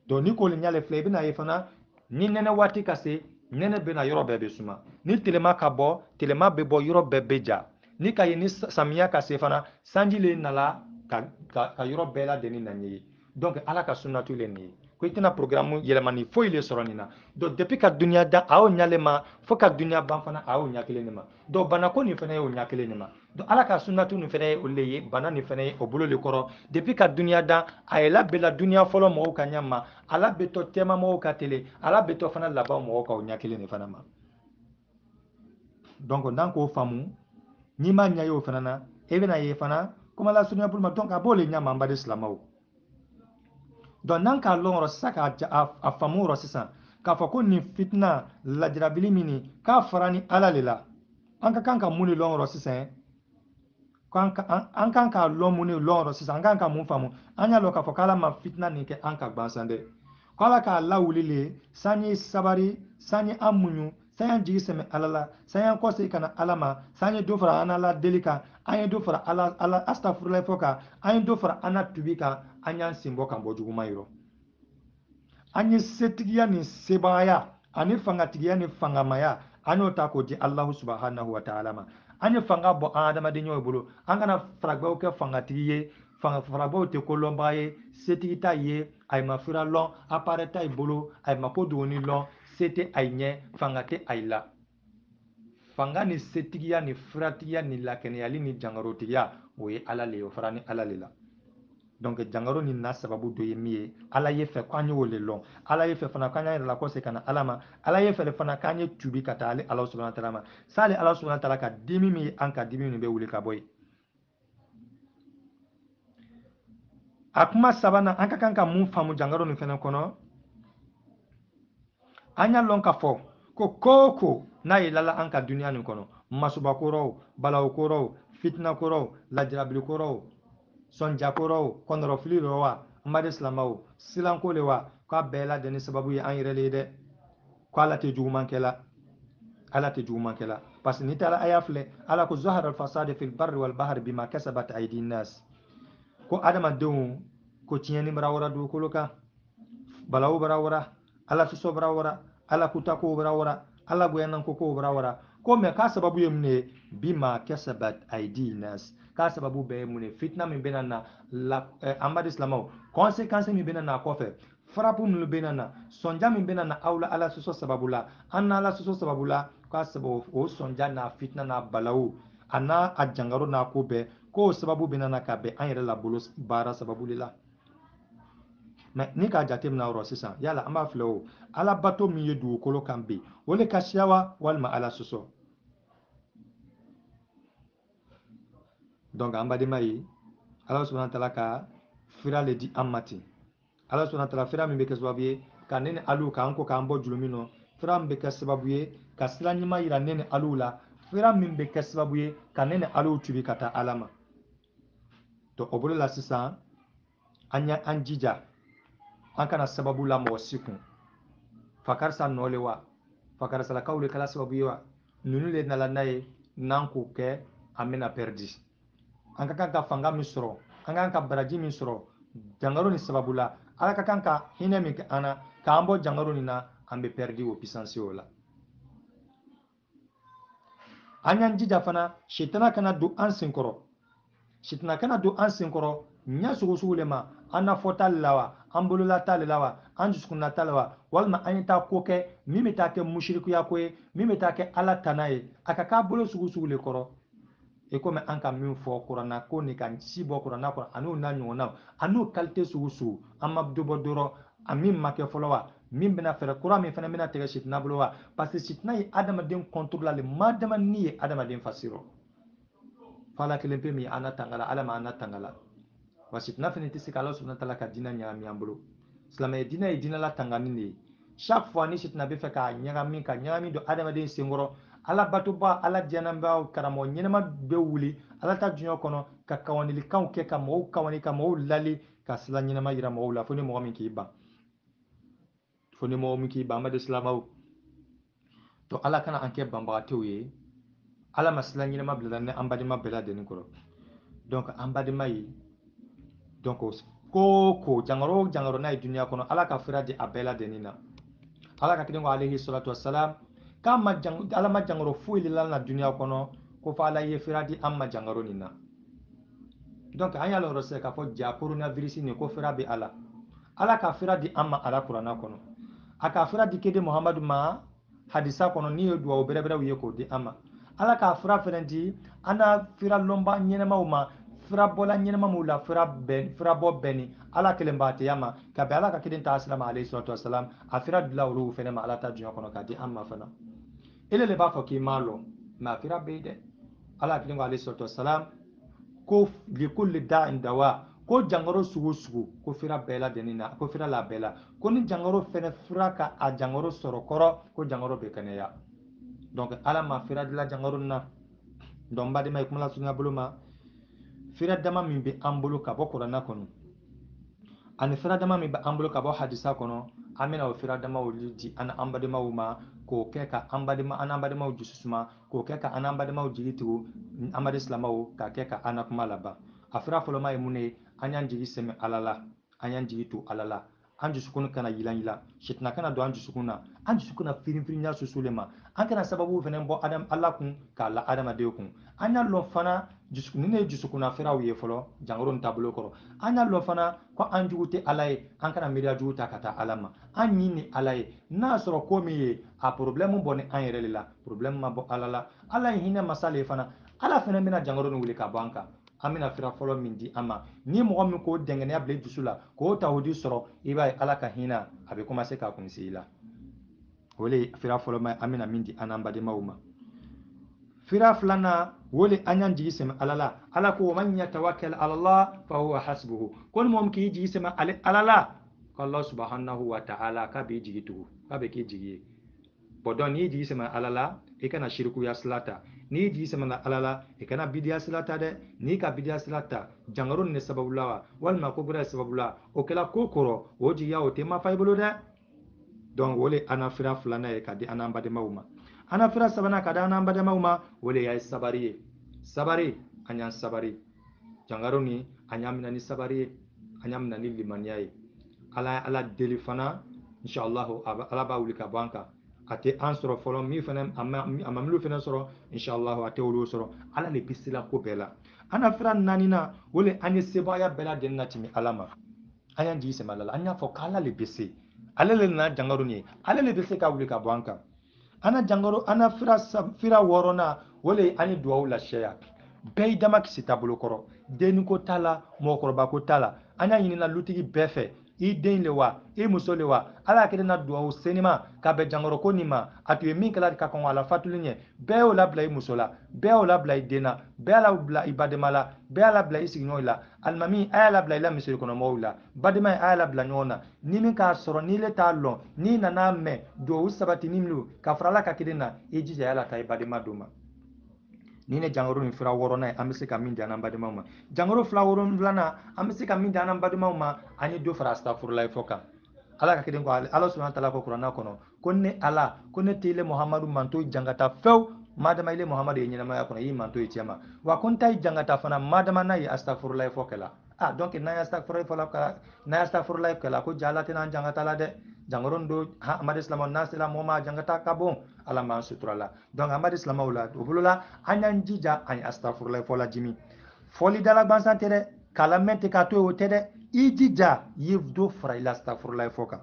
donc ni koli ɲale filɛ i bɛna ye fana ni nɛnɛ waati ka se nɛnɛ bɛna yɔrɔ bɛɛ bɛ suma ni telema ka bɔ telema bɛ bɔ yɔrɔ bɛɛ bɛ ja ni ka ye ni samiya ka se fana sanji le nala ka ka, ka yɔrɔ bɛɛ ladeni na ɲɛ ye donc ala ka sunnatu le nin ye ko i tɛna programu yɛlɛmani foyi le sɔrɔ nin na donc depuis ka duniɲa da a y'o ɲale ma fɔɔ ka duniɲa ban fana a y'o ɲa kelen nin ma donc bana ko nin fɛnɛ ye o ɲa kelen nin ma donc ala ka sunnatu nin fɛnɛ ye olu le ye bana nin fɛnɛ ye o bolo le kɔrɔ depuis ka duniɲa da a ye labɛnla duniɲa fɔlɔ mɔgɔw ka ɲa ma a labɛntɔ tɛma mɔgɔw ka tele a labɛntɔ fana laban mɔgɔw ka o ɲa kelen nin fana ma donc n'an k'o faamu n'i ma ɲa ye o fana na i e bɛna ye fana komi ala sunnaya bolo ma donc a b'o le ɲa ma an baden silamaw dɔn n'an k'a lɔn yɔrɔ sisan k'a faamu yɔrɔ sisan k'a fɔ ko nin fitina lajarabili min nin k'a fara ni ala le la an ka kan ka mun de lɔn yɔrɔ sisan an kan k'a lɔn mun de lɔn yɔrɔ sisan an kan ka mun faamu an y'a lɔn k'a fɔ k'ala ma fitina nin kɛ an ka gansan dɛ k'ala k'a lawuli le sanni sabari sanni an muɲu san y'an jigi sɛmɛ ala la san y'an kɔsegi ka na ala ma san ye dɔ fara an la deli kan an ye dɔ fara ala ala astafurulai fɔ kan an ye dɔ fara an na tubi kan an y'an sen bɔ kan bɔ juguman yɔrɔ an ye setigiya ni sebagaya ani fangatigiya ni fangamaya an y'o ta k'o di alahu subahanahu wa taala ma an ye fanga bɔ an adamadenyaw bolo an kana faragbaw kɛ fangatigi ye farabaw tɛ kolɔnbaga ye setigi t'a ye a ye ma fura lɔn apare t'a bolo a ye ma ko duguni lɔn sete tɛ fangate ɲɛ fanga ni a ni setigiya ni lakene ni ni jangarotigiya o ye ala le ye ni ala le la donc jangaro ni na sababu dɔ ye min ala ye fɛ k'an y'o le lɔn ala ye fɛ fana k'an y'an yɛrɛ lakɔse ka na ala ma ala ye fɛ fana k'an ye tubi ka taa ale ala subahana taala ma s'ale ala subahana taala ka dimi min ye an ka dimi min bɛ wuli ka bɔ a kuma sabanan an ka kan ka mun faamu jangaro nin fɛnɛ kɔnɔ an y'a lɔn k'a fɔ ko ko o ko n'a yɛlɛla an ka duniya nin kɔnɔ masubakoraw balawokoraw fitinakoraw lajarabilikoraw sɔnjakoraw kɔnɔrɔfili rɔ wa an b'a di silamaw silanko le wa k'a bɛɛ lajɛ sababu ye an yɛrɛ le ye dɛ ko ala tɛ jugumankɛla ala tɛ jugumankɛla parce que n'i taara a y'a filɛ ala ko zahara fasade fil barri wal bahri bima kasabat aidi nasi ko adamadenw ko tiɲɛni bara wara dugukolo kan balawu bara wara ala fiso bara wara ala kuta bara wara ala goyanan ko bara wara ko me ka sababu ye mun bima kasabat aidinas ka sababu bɛɛ ye mun ye fitina min na la eh, amadu silamaw conséquence min bɛna na a kɔfɛ farapu minnu bɛna na sɔnja min bɛna na aw ala sɔsɔ sababu la an n'ala sɔsɔ sababu la k'a sababu o sɔnja n'a fitina n'a balawu a n'a n'a ko bɛɛ k'o sababu bɛna na ka bɛn an yɛrɛ la bolo baara sababu de la. ni k'a jate minɛ yɔrɔ sisan yala an b'a filɛ o ala bato min ye dugukolo kan bi o le ka siya wa walima ala sɔsɔ donc an badenma ye ala subahana taala ka fira le di an ma ten ala subahana taala fira min bɛ kɛ sababu ye ka ne ni aliw k'an ko k'an bɔ juru nɔ fira min bɛ kɛ sababu ye ka sira ɲuman yira ne ni aliw la fira min bɛ kɛ sababu ye ka ne ni aliw tubi ka taa ala ma to o bolo la sisan an y'an jija an kana sababu la mɔgɔ si kun fa karisa nɔ le wa fa karisalakaw le kɛla sababu ye wa nunu le nala n'a ye n'an k'o kɛ an bɛna pɛridi an ka kan ka fanga min sɔrɔ an ka kan ka baraji min sɔrɔ jangaro nin sababu la ala ka kan ka hinɛ min kɛ an na k'an bɔ jangaro nin na an bɛ pɛridi o pisansi o la an y'an jija fana sitana kana don an senkɔrɔ sitana kana don an senkɔrɔ ɲɛ sugu sugu le ma an na la wa an bololata le la wa an dusukunnata le wa walima an ye taa ko kɛ min bɛ taa kɛ musirikuya ko ye min bɛ taa kɛ ala tana ye a ka k'a bolo sugu sugu le kɔrɔ i komi an ka min fɔ kuranna ko nin ka si bɔ kuranna kɔrɔ an'o n'a ɲɔgɔnnaw an'o kalite sugu sugu an ma dɔ bɔ dɔrɔn a min ma kɛ fɔlɔ wa min bɛna fɛɛrɛ kura min fana bɛna tigɛ sitina bolo wa parce que sitina ye adamaden kɔntorola le madama ni ye adamaden fasirɔ fɔ kelen pe min ye an na tanga ala ma an na tanga wa sitina fɛnɛ tɛ se ka Alahu subahana taala ka diinɛ ɲagami an bolo. Silamɛ diinɛ ye diinɛ e latangani de ye. Chaque fois ni sitina bɛ fɛ k'a ɲagami ka ɲagami don adamaden senkɔrɔ ala batoba ala diɲɛnabaw karamɔgɔ ɲɛnɛma bɛ wuli ala ta diɲɛ kɔnɔ ka kawanilikanw kɛ ka mɔgɔw kawani ka mɔgɔw lali ka sila ɲɛnɛma yira mɔgɔw la fo ni mɔgɔ k'i ban fo ni mɔgɔ min k'i ban amadu silamaw to ala kana an kɛ banbagatɛw ye ala ma sila ɲɛnɛma bila ni an badenma de lajɛlen kɔrɔ donc an badenma ye donc ko ko jangaro o jangaro n'a ye duniya kɔnɔ ala ka fira di a bɛɛ ladennin na ala ka kelen ko alehi salatu wasalam k'a ma jang ala ma jangaro foyi le la na duniya kɔnɔ ko fɔ ala ye fira di an ma jangaro nin na donc an y'a lɔrɔ sisan k'a fɔ ja coronavirus nin ko fira bɛ ala ala ka fira di an ma ala kuranna kɔnɔ a ka fira di kede muhamadu ma hadisa kɔnɔ ni ye duwawu bɛrɛbɛrɛw ye k'o di an ma ala ka fira fɛnɛ di an na fira lɔnba ɲɛnɛmaw ma firabɔla ɲɛnama m'u la firabɔ bɛɛ ala kelen bateya ma ka bɛn ala ka kelen ta asilama alayhi salatu wasalam a fira dila olu fɛnɛ ma ala ta diɲɛ kɔnɔ k'a di an ma fana ele le b'a fɔ k'i m'a lɔn mɛ a fira bɛ dɛ ala kelen ko alayhi salatu wasalam ko likulli da'in dawa ko jangaro sugu sugu ko fira bɛɛ lajɛlen na ko fira la bɛɛ la ko ni jangaro fɛnɛ fira ka a jangaro sɔrɔ kɔrɔ ko jangaro bɛ kɛnɛya donc ala ma fira dila jangaro na donc n badenma i kumala surunya bolo ma fira dama min be an bolo ka bɔ kuranna kɔnɔ ani fira dama min be an bolo ka bɔ hadisa kɔnɔ an bena o sira damaw di an an balimaw ma k'o kɛ ka an balima an balimaw dusu suma k'o kɛ ka an balimaw jigi tugu an bali silamaw k'a kɛ ka an na kuma laban a sira fɔlɔma ye mun ye an y'an jigi sɛmɛ ala la an y'an jigi to ala la an dusukun kana yilayila sitina kana don an dusukun na an dusu kana firinfirinya susu le ma an kana sababu fɛnɛ bɔ adam ala kun k'a la adamaden kun an y'a lɔn fana ni ne ye dusukunna fɛraw ye fɔlɔ jangoro ni taabolo kɔrɔ an y'a lɔn fana ko an jugu tɛ ala ye an kana miiriya jugu ta ka taa ala ma an ɲi ni ala ye n'a sɔrɔ ko min ye a problème bɔ ni an yɛrɛ de la problème ma bɔ ala la ala ye hinɛ masa le ye fana ala fɛnɛ bɛna jangoro nin wuli ka bɔ an kan an bɛna fira fɔlɔ min di an ma ni mɔgɔ min k'o dɛngɛniya bila i dusu la k'o tawudi sɔrɔ i b'a ye ala ka hinɛ a bɛ komase k'a kun i la o le ye fira fɔlɔ ma an bɛna min di an n'an badenmaw ma fira filanan o le an y'an jigi sɛmɛ ala la ala ko o ma ala la fa hasbuhu ko ni mɔgɔ min k'i jigi sɛmɛ ale ala la k'ala subahanahu wa k'a b'i jigi tugu k'a bɛ k'i jigi ye bɔn dɔn n'i jigi sɛmɛ ala la i kana shirikuya sila ta n'i jigi sɛmɛna ala la i kana bidiya sira ta dɛ n'i ka bidiya sira ta jangaro nin sababu la wa walima ko gɛrɛ sababu la o kɛla ko kɔrɔ o jigiya o tɛ mafa i bolo dɛ donc o le anafira filanan ye ka di an n'an badenmaw ma anafira sabanan ka di an n'an badenmaw ma y'a sabari sabari an sabari jangaro nin an ni sabari ye ni limaniya ala ala deli fana inshallah ala b'a wuli ka bɔ a tɛ an sɔrɔ fɔlɔ min fana a ma minnu fana sɔrɔ inshallah a tɛ olu sɔrɔ ala de bi sela ko bɛɛ la an na fira naani na o de an ye sebaaya bɛɛ lajɛlen na tɛmɛ ala ma an y'an jigi sɛmɛ ala la an y'a fɔ k'ala de bɛ se ale de nana jangaro nin ye ale de bɛ se ka wuli ka bɔ an kan an na jangaro an na fira fira wɔɔrɔnan o de ye an ye duwawu laseya bɛɛ y'i dama kisi taabolo kɔrɔ denni ko t'a la mɔgɔkɔrɔba ko t'a la an y'a ɲini lutigi bɛɛ fɛ i den le wa i muso le wa ala kelen na duwawu senima ka bɛn jankɔrɔ nin ma a tun ye min kɛla ka kɔn a la fatuli ɲɛ bɛɛ y'o labila i muso la bɛɛ y'o labila i den na bɛɛ y'a labila i badenma la bɛɛ y'a labila i sigiɲɔgɔn la alimami a y'a labila i la misirikɔnɔmɔgɔw la badema ye a y'a labila ɲɔgɔn na ni min k'a sɔrɔ n'i le t'a lɔn n'i nana mɛn duwawu sabatini min ka fara ala ka kelen na i jija yala ta i badenma don ma Ni ne jangoro nin fura wɔɔrɔnan ye an bɛ se ka min di an balimaw ma jangoro fila wolonwulanan an bɛ se ka min di an balimaw ma an ye dɔ fara astafurulayi fɔ kan ala ka kelen ko ala sɔnna ta ko kuranna kɔnɔ ko ne ala ko ne tɛ ile muhamadu manto jankata fewu madama ile muhamadu ye ɲɛnamaya kɔnɔ i manto ye cɛ ma wa ko n ta ye jankata fana madama n'a ye astafurulayi fɔ kɛla ah donc ina yastaghfiru fala ka ina yastaghfiru la kala ko tin an jangata la de jangoron do ha amad islam on nasila mo ma jangata ka bon ala ma la donc amad islam wala do bulula anan jija an yastaghfiru la fala jimi foli dala bansan tere kala mente ka to wote de ijija jija yivdo fara ila yastaghfiru la foka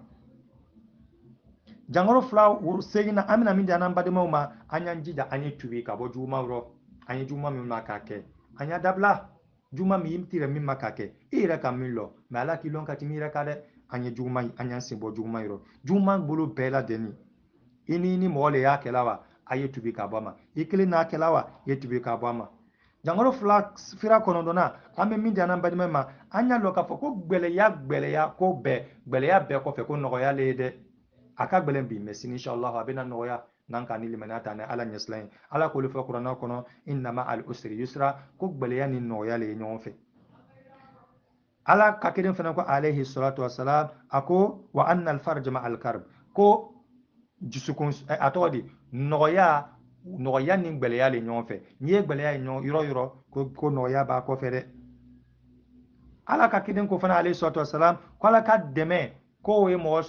jangoro fla wur segina amina min di anan Moma, ma an jija an ye tubi ka bɔ juguman rɔ an min ma k'a juma min i bi t'i yɛrɛ min ma k'a i yɛrɛ ka min lɔ mɛ ala k'i lɔn ka yɛrɛ kan dɛ an ye juguman an y'an sen bɔ juguman yɔrɔ juguman bolo bɛɛ lajɛlen i ni ni mɔgɔ le y'a kɛla wa a ye tubi ka bɔ ma i kelen n'a kɛla wa i ye tubi ka bɔ ma jankaro fila sira kɔnɔntɔnna an bɛ min di an na ma an y'a lɔ k'a fɔ ko gbɛlɛya gbɛlɛya ko bɛɛ gbɛlɛya bɛɛ kɔfɛ ko nɔgɔya le ye dɛ a ka gbɛlɛn bi mɛ sini inshallah a bɛna nɔgɔya n'an ka ni limaniya ta ni ala ɲɛsila ye ala k'olu fɔ kuranna kɔnɔ innama al usri yusra ko gbɛlɛya ni nɔgɔya le ye ɲɔgɔn fɛ ala ka kelen fana ko alayhi salatu wasalam a wa anna al farj ma al karb ko jusukun atodi tɔgɔ di nɔgɔya nɔgɔya ni gbɛlɛya le ɲɔgɔn fɛ n'i ye gbɛlɛya ye ɲɔgɔn yɔrɔ yɔrɔ ko ko nɔgɔya b'a kɔfɛ dɛ ala ka kelen ko fana alayhi salatu wasalam ko ala ka dɛmɛ ko o ye mɔgɔ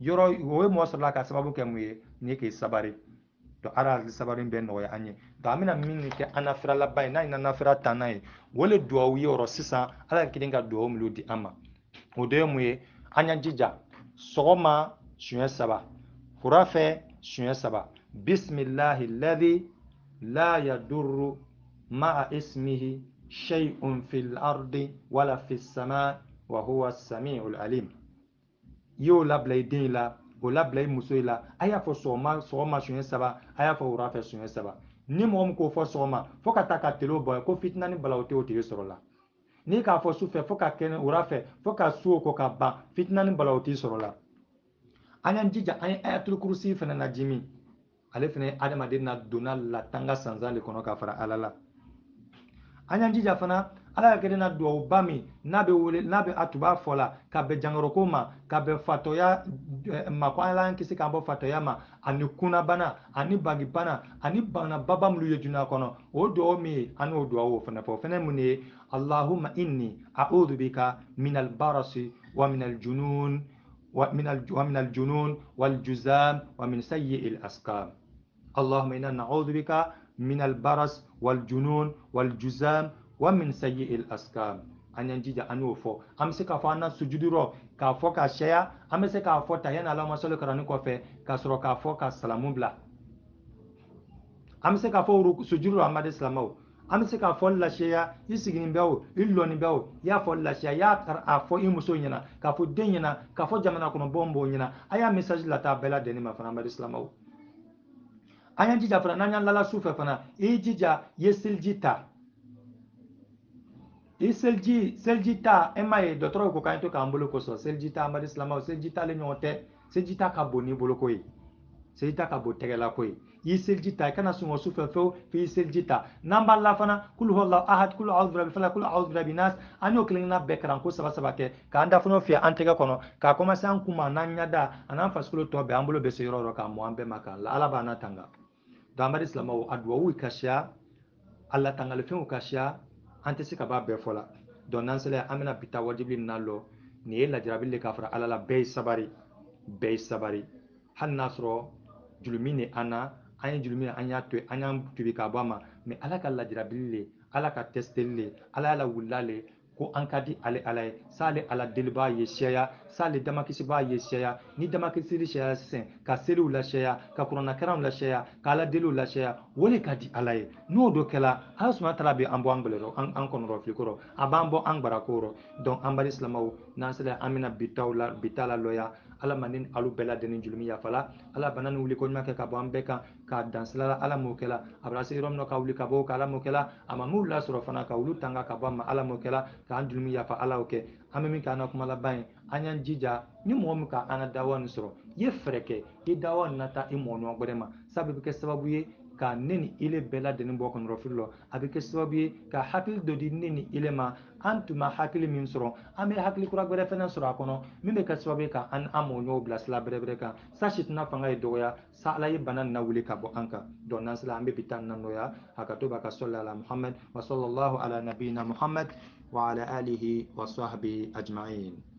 yɔrɔ o ye mɔgɔ sɔrɔla ka sababu kɛ mun ye nin k'i sabari don ala hakili sabari bɛ nɔgɔya an ye don an bɛna min kɛ an nafira laban ye n'a ye na nafira ta n'a ye o le duwawu ye yɔrɔ sisan ala kelen ka duwawu minnu di an ma o dɔ ye mun ye an y'an jija sɔgɔma siɲɛ saba fura fɛ siɲɛ saba bisimilahi ladi la yadurru ma'a ismihi shay'un fil wala fis wa huwa samiul alim i y'o labila i den la o labila i muso la a y'a fɔ sɔgɔma sɔgɔma sonyɛ saba a y'a fɔ wura fɛ sonyɛ saba ni mɔgɔ min k'o fɔ sɔgɔma fo ka taa ka telew bɔ ko fitina ni balawu tɛ o tigi sɔrɔ la n'i k'a fɔ sufɛ fo ka kɛnɛ wura fɛ fo ka su o kɔ ka ban fitina ni balawu t'i sɔrɔ la an y'an jija an ye ayatul kurusi fana na jimi ale fana ye adamaden na donna latanga sansan de kɔnɔ ka fara ala la an y'an jija fana ala ka kɛ ne na duwawuba min n'a bɛ wele n'a bɛ a tuba fɔ la ka bɛn jangaroko ma ka bɛn fatɔya ma ko ala an kisi k'an bɔ fatɔya ma ani kunnabana ani bagibana ani bana baba minnu ye dunuya kɔnɔ o duwawu min ye an y'o duwawu o fana fɔ o fana ye mun de ye allahumma inni a'udhu bika min al-barasi wa min al-junun ومن الجنون والجزام ومن سيء الأسقام اللهم إنا minal بك wal البرس wal juzam. wa min sayyi'il askam an yan jija an y'o fɔ an bɛ se k'a fɔ an na sujudi rɔ k'a fɔ ka caya an bɛ se k'a fɔ tahiya ni alama sɔli karani kɔfɛ ka sɔrɔ k'a fɔ ka salamu bila an se k'a fɔ sujudi rɔ an b'ale silamaw se k'a fɔ laseya i sigini bɛ o i lɔni y'a fɔ laseya i y'a ta a fɔ i muso ɲɛna k'a fɔ den ɲɛna k'a fɔ jamana kɔnɔ bombo b'o aya a y'a mesaji lataa bɛɛ lajɛlen ma fana an bɛ an y'an jija fana n'an y'an lala sufe fɛ fana i jija i ye i seliji selijita e m'a ye dɔtɔrɔw ko k'an to k'an boloko sɔn selijita amadu silamaw selijita le ɲɔgɔn tɛ selijita ka bon ni boloko ye selijita ka bon tɛgɛlako ye i seliji ta i e kana sunɔgɔ su fewu f'i ye seliji ta n'an b'a la fana kulu hɔla ahad kulu awudu birabi fala kulu awudu birabi an y'o kelen kelenna bɛɛ kalan ko saba saba kɛ k'an dafunɛw fiyɛ an tɛgɛ kɔnɔ k'a kɔmase an kun ma n'an ɲɛda a n'an farikolo tɔ bɛɛ an bolo bɛ se yɔrɔ yɔrɔ k'a mɔ an bɛɛ ma k'an la ala b'an na tanga donc amadu silamaw a duwawu kasiya a latangalifɛnw kasiya an tɛ se ka b'a bɛɛ fɔ la donc n'an sera an bɛna bi taa wajibili min na lɔ nin ye lajarabi le k'a fara ala la bɛɛ ye sabari bɛɛ ye sabari hali n'a sɔrɔ julumi ni an na an ye julumi an y'a to an y'an tubi k'a bɔ a ma mɛ ala ka lajarabili le ala ka tɛsiteli le ala y'a lawulila le ko an ka di ale ala ye s'ale ala deli b'a ye sɛya s'ale damakisi b'a ye sɛya ni damakisiri sɛya sisan ka seliw lasɛya ka kuranakaranw lasɛya ka ala deliw lasɛya o le ka di ala ye n'o dɔ kɛla ala suma taara bi an bɔ an gbɛlɛrɔ an kɔnɔrɔ fili kɔrɔ a b'an bɔ an gbarako rɔ donc an bari silamaw n'an sera an bɛna bitaw la bita la lɔya ala manden alu bɛɛ la deni julumi yafala ala bana ni wuli ko ɲuman kɛ ka bɔ an bɛɛ kan k'a dansirala ala m'o kɛla a bara se yɔrɔ min na ka wuli ka bɔ ka ala m'o kɛla a ma m'u lasɔrɔ fana ka olu tanga ka bɔ a ma ala m'o kɛla k'an julumi yafa ala o kɛ an bɛ min k'an ka kuma laban ye an y'an jija ni mɔgɔ min ka an ka dawa nin sɔrɔ i ye fɛɛrɛ kɛ i dawa nata i mɔgɔ ɲɔgɔn wɛrɛ ma sabu bɛ kɛ sababu ye ka ne ni ile bɛɛ ladeni bɔ kɔnɔrɔfili lɔ a bɛ kɛ sababu ye ka hakili dɔ di ne ni ile ma an tun ma hakili min sɔrɔ an bɛ hakili kura wɛrɛ fana sɔrɔ a kɔnɔ min bɛ kɛ sababu ye ka an an mɔɲɔgɔnw bila bɛrɛbɛrɛ kan sa sitina fanga ye dɔgɔya sa ala ye bana na wuli ka bɔ an kan dɔn n'an sera an bɛ bi taa na nɔya a ka to b'a ka sɔli ala muhamad wa sɔlɔlahu ala nabiyina muhamad wa ala alihi wa sahbihi ajma'in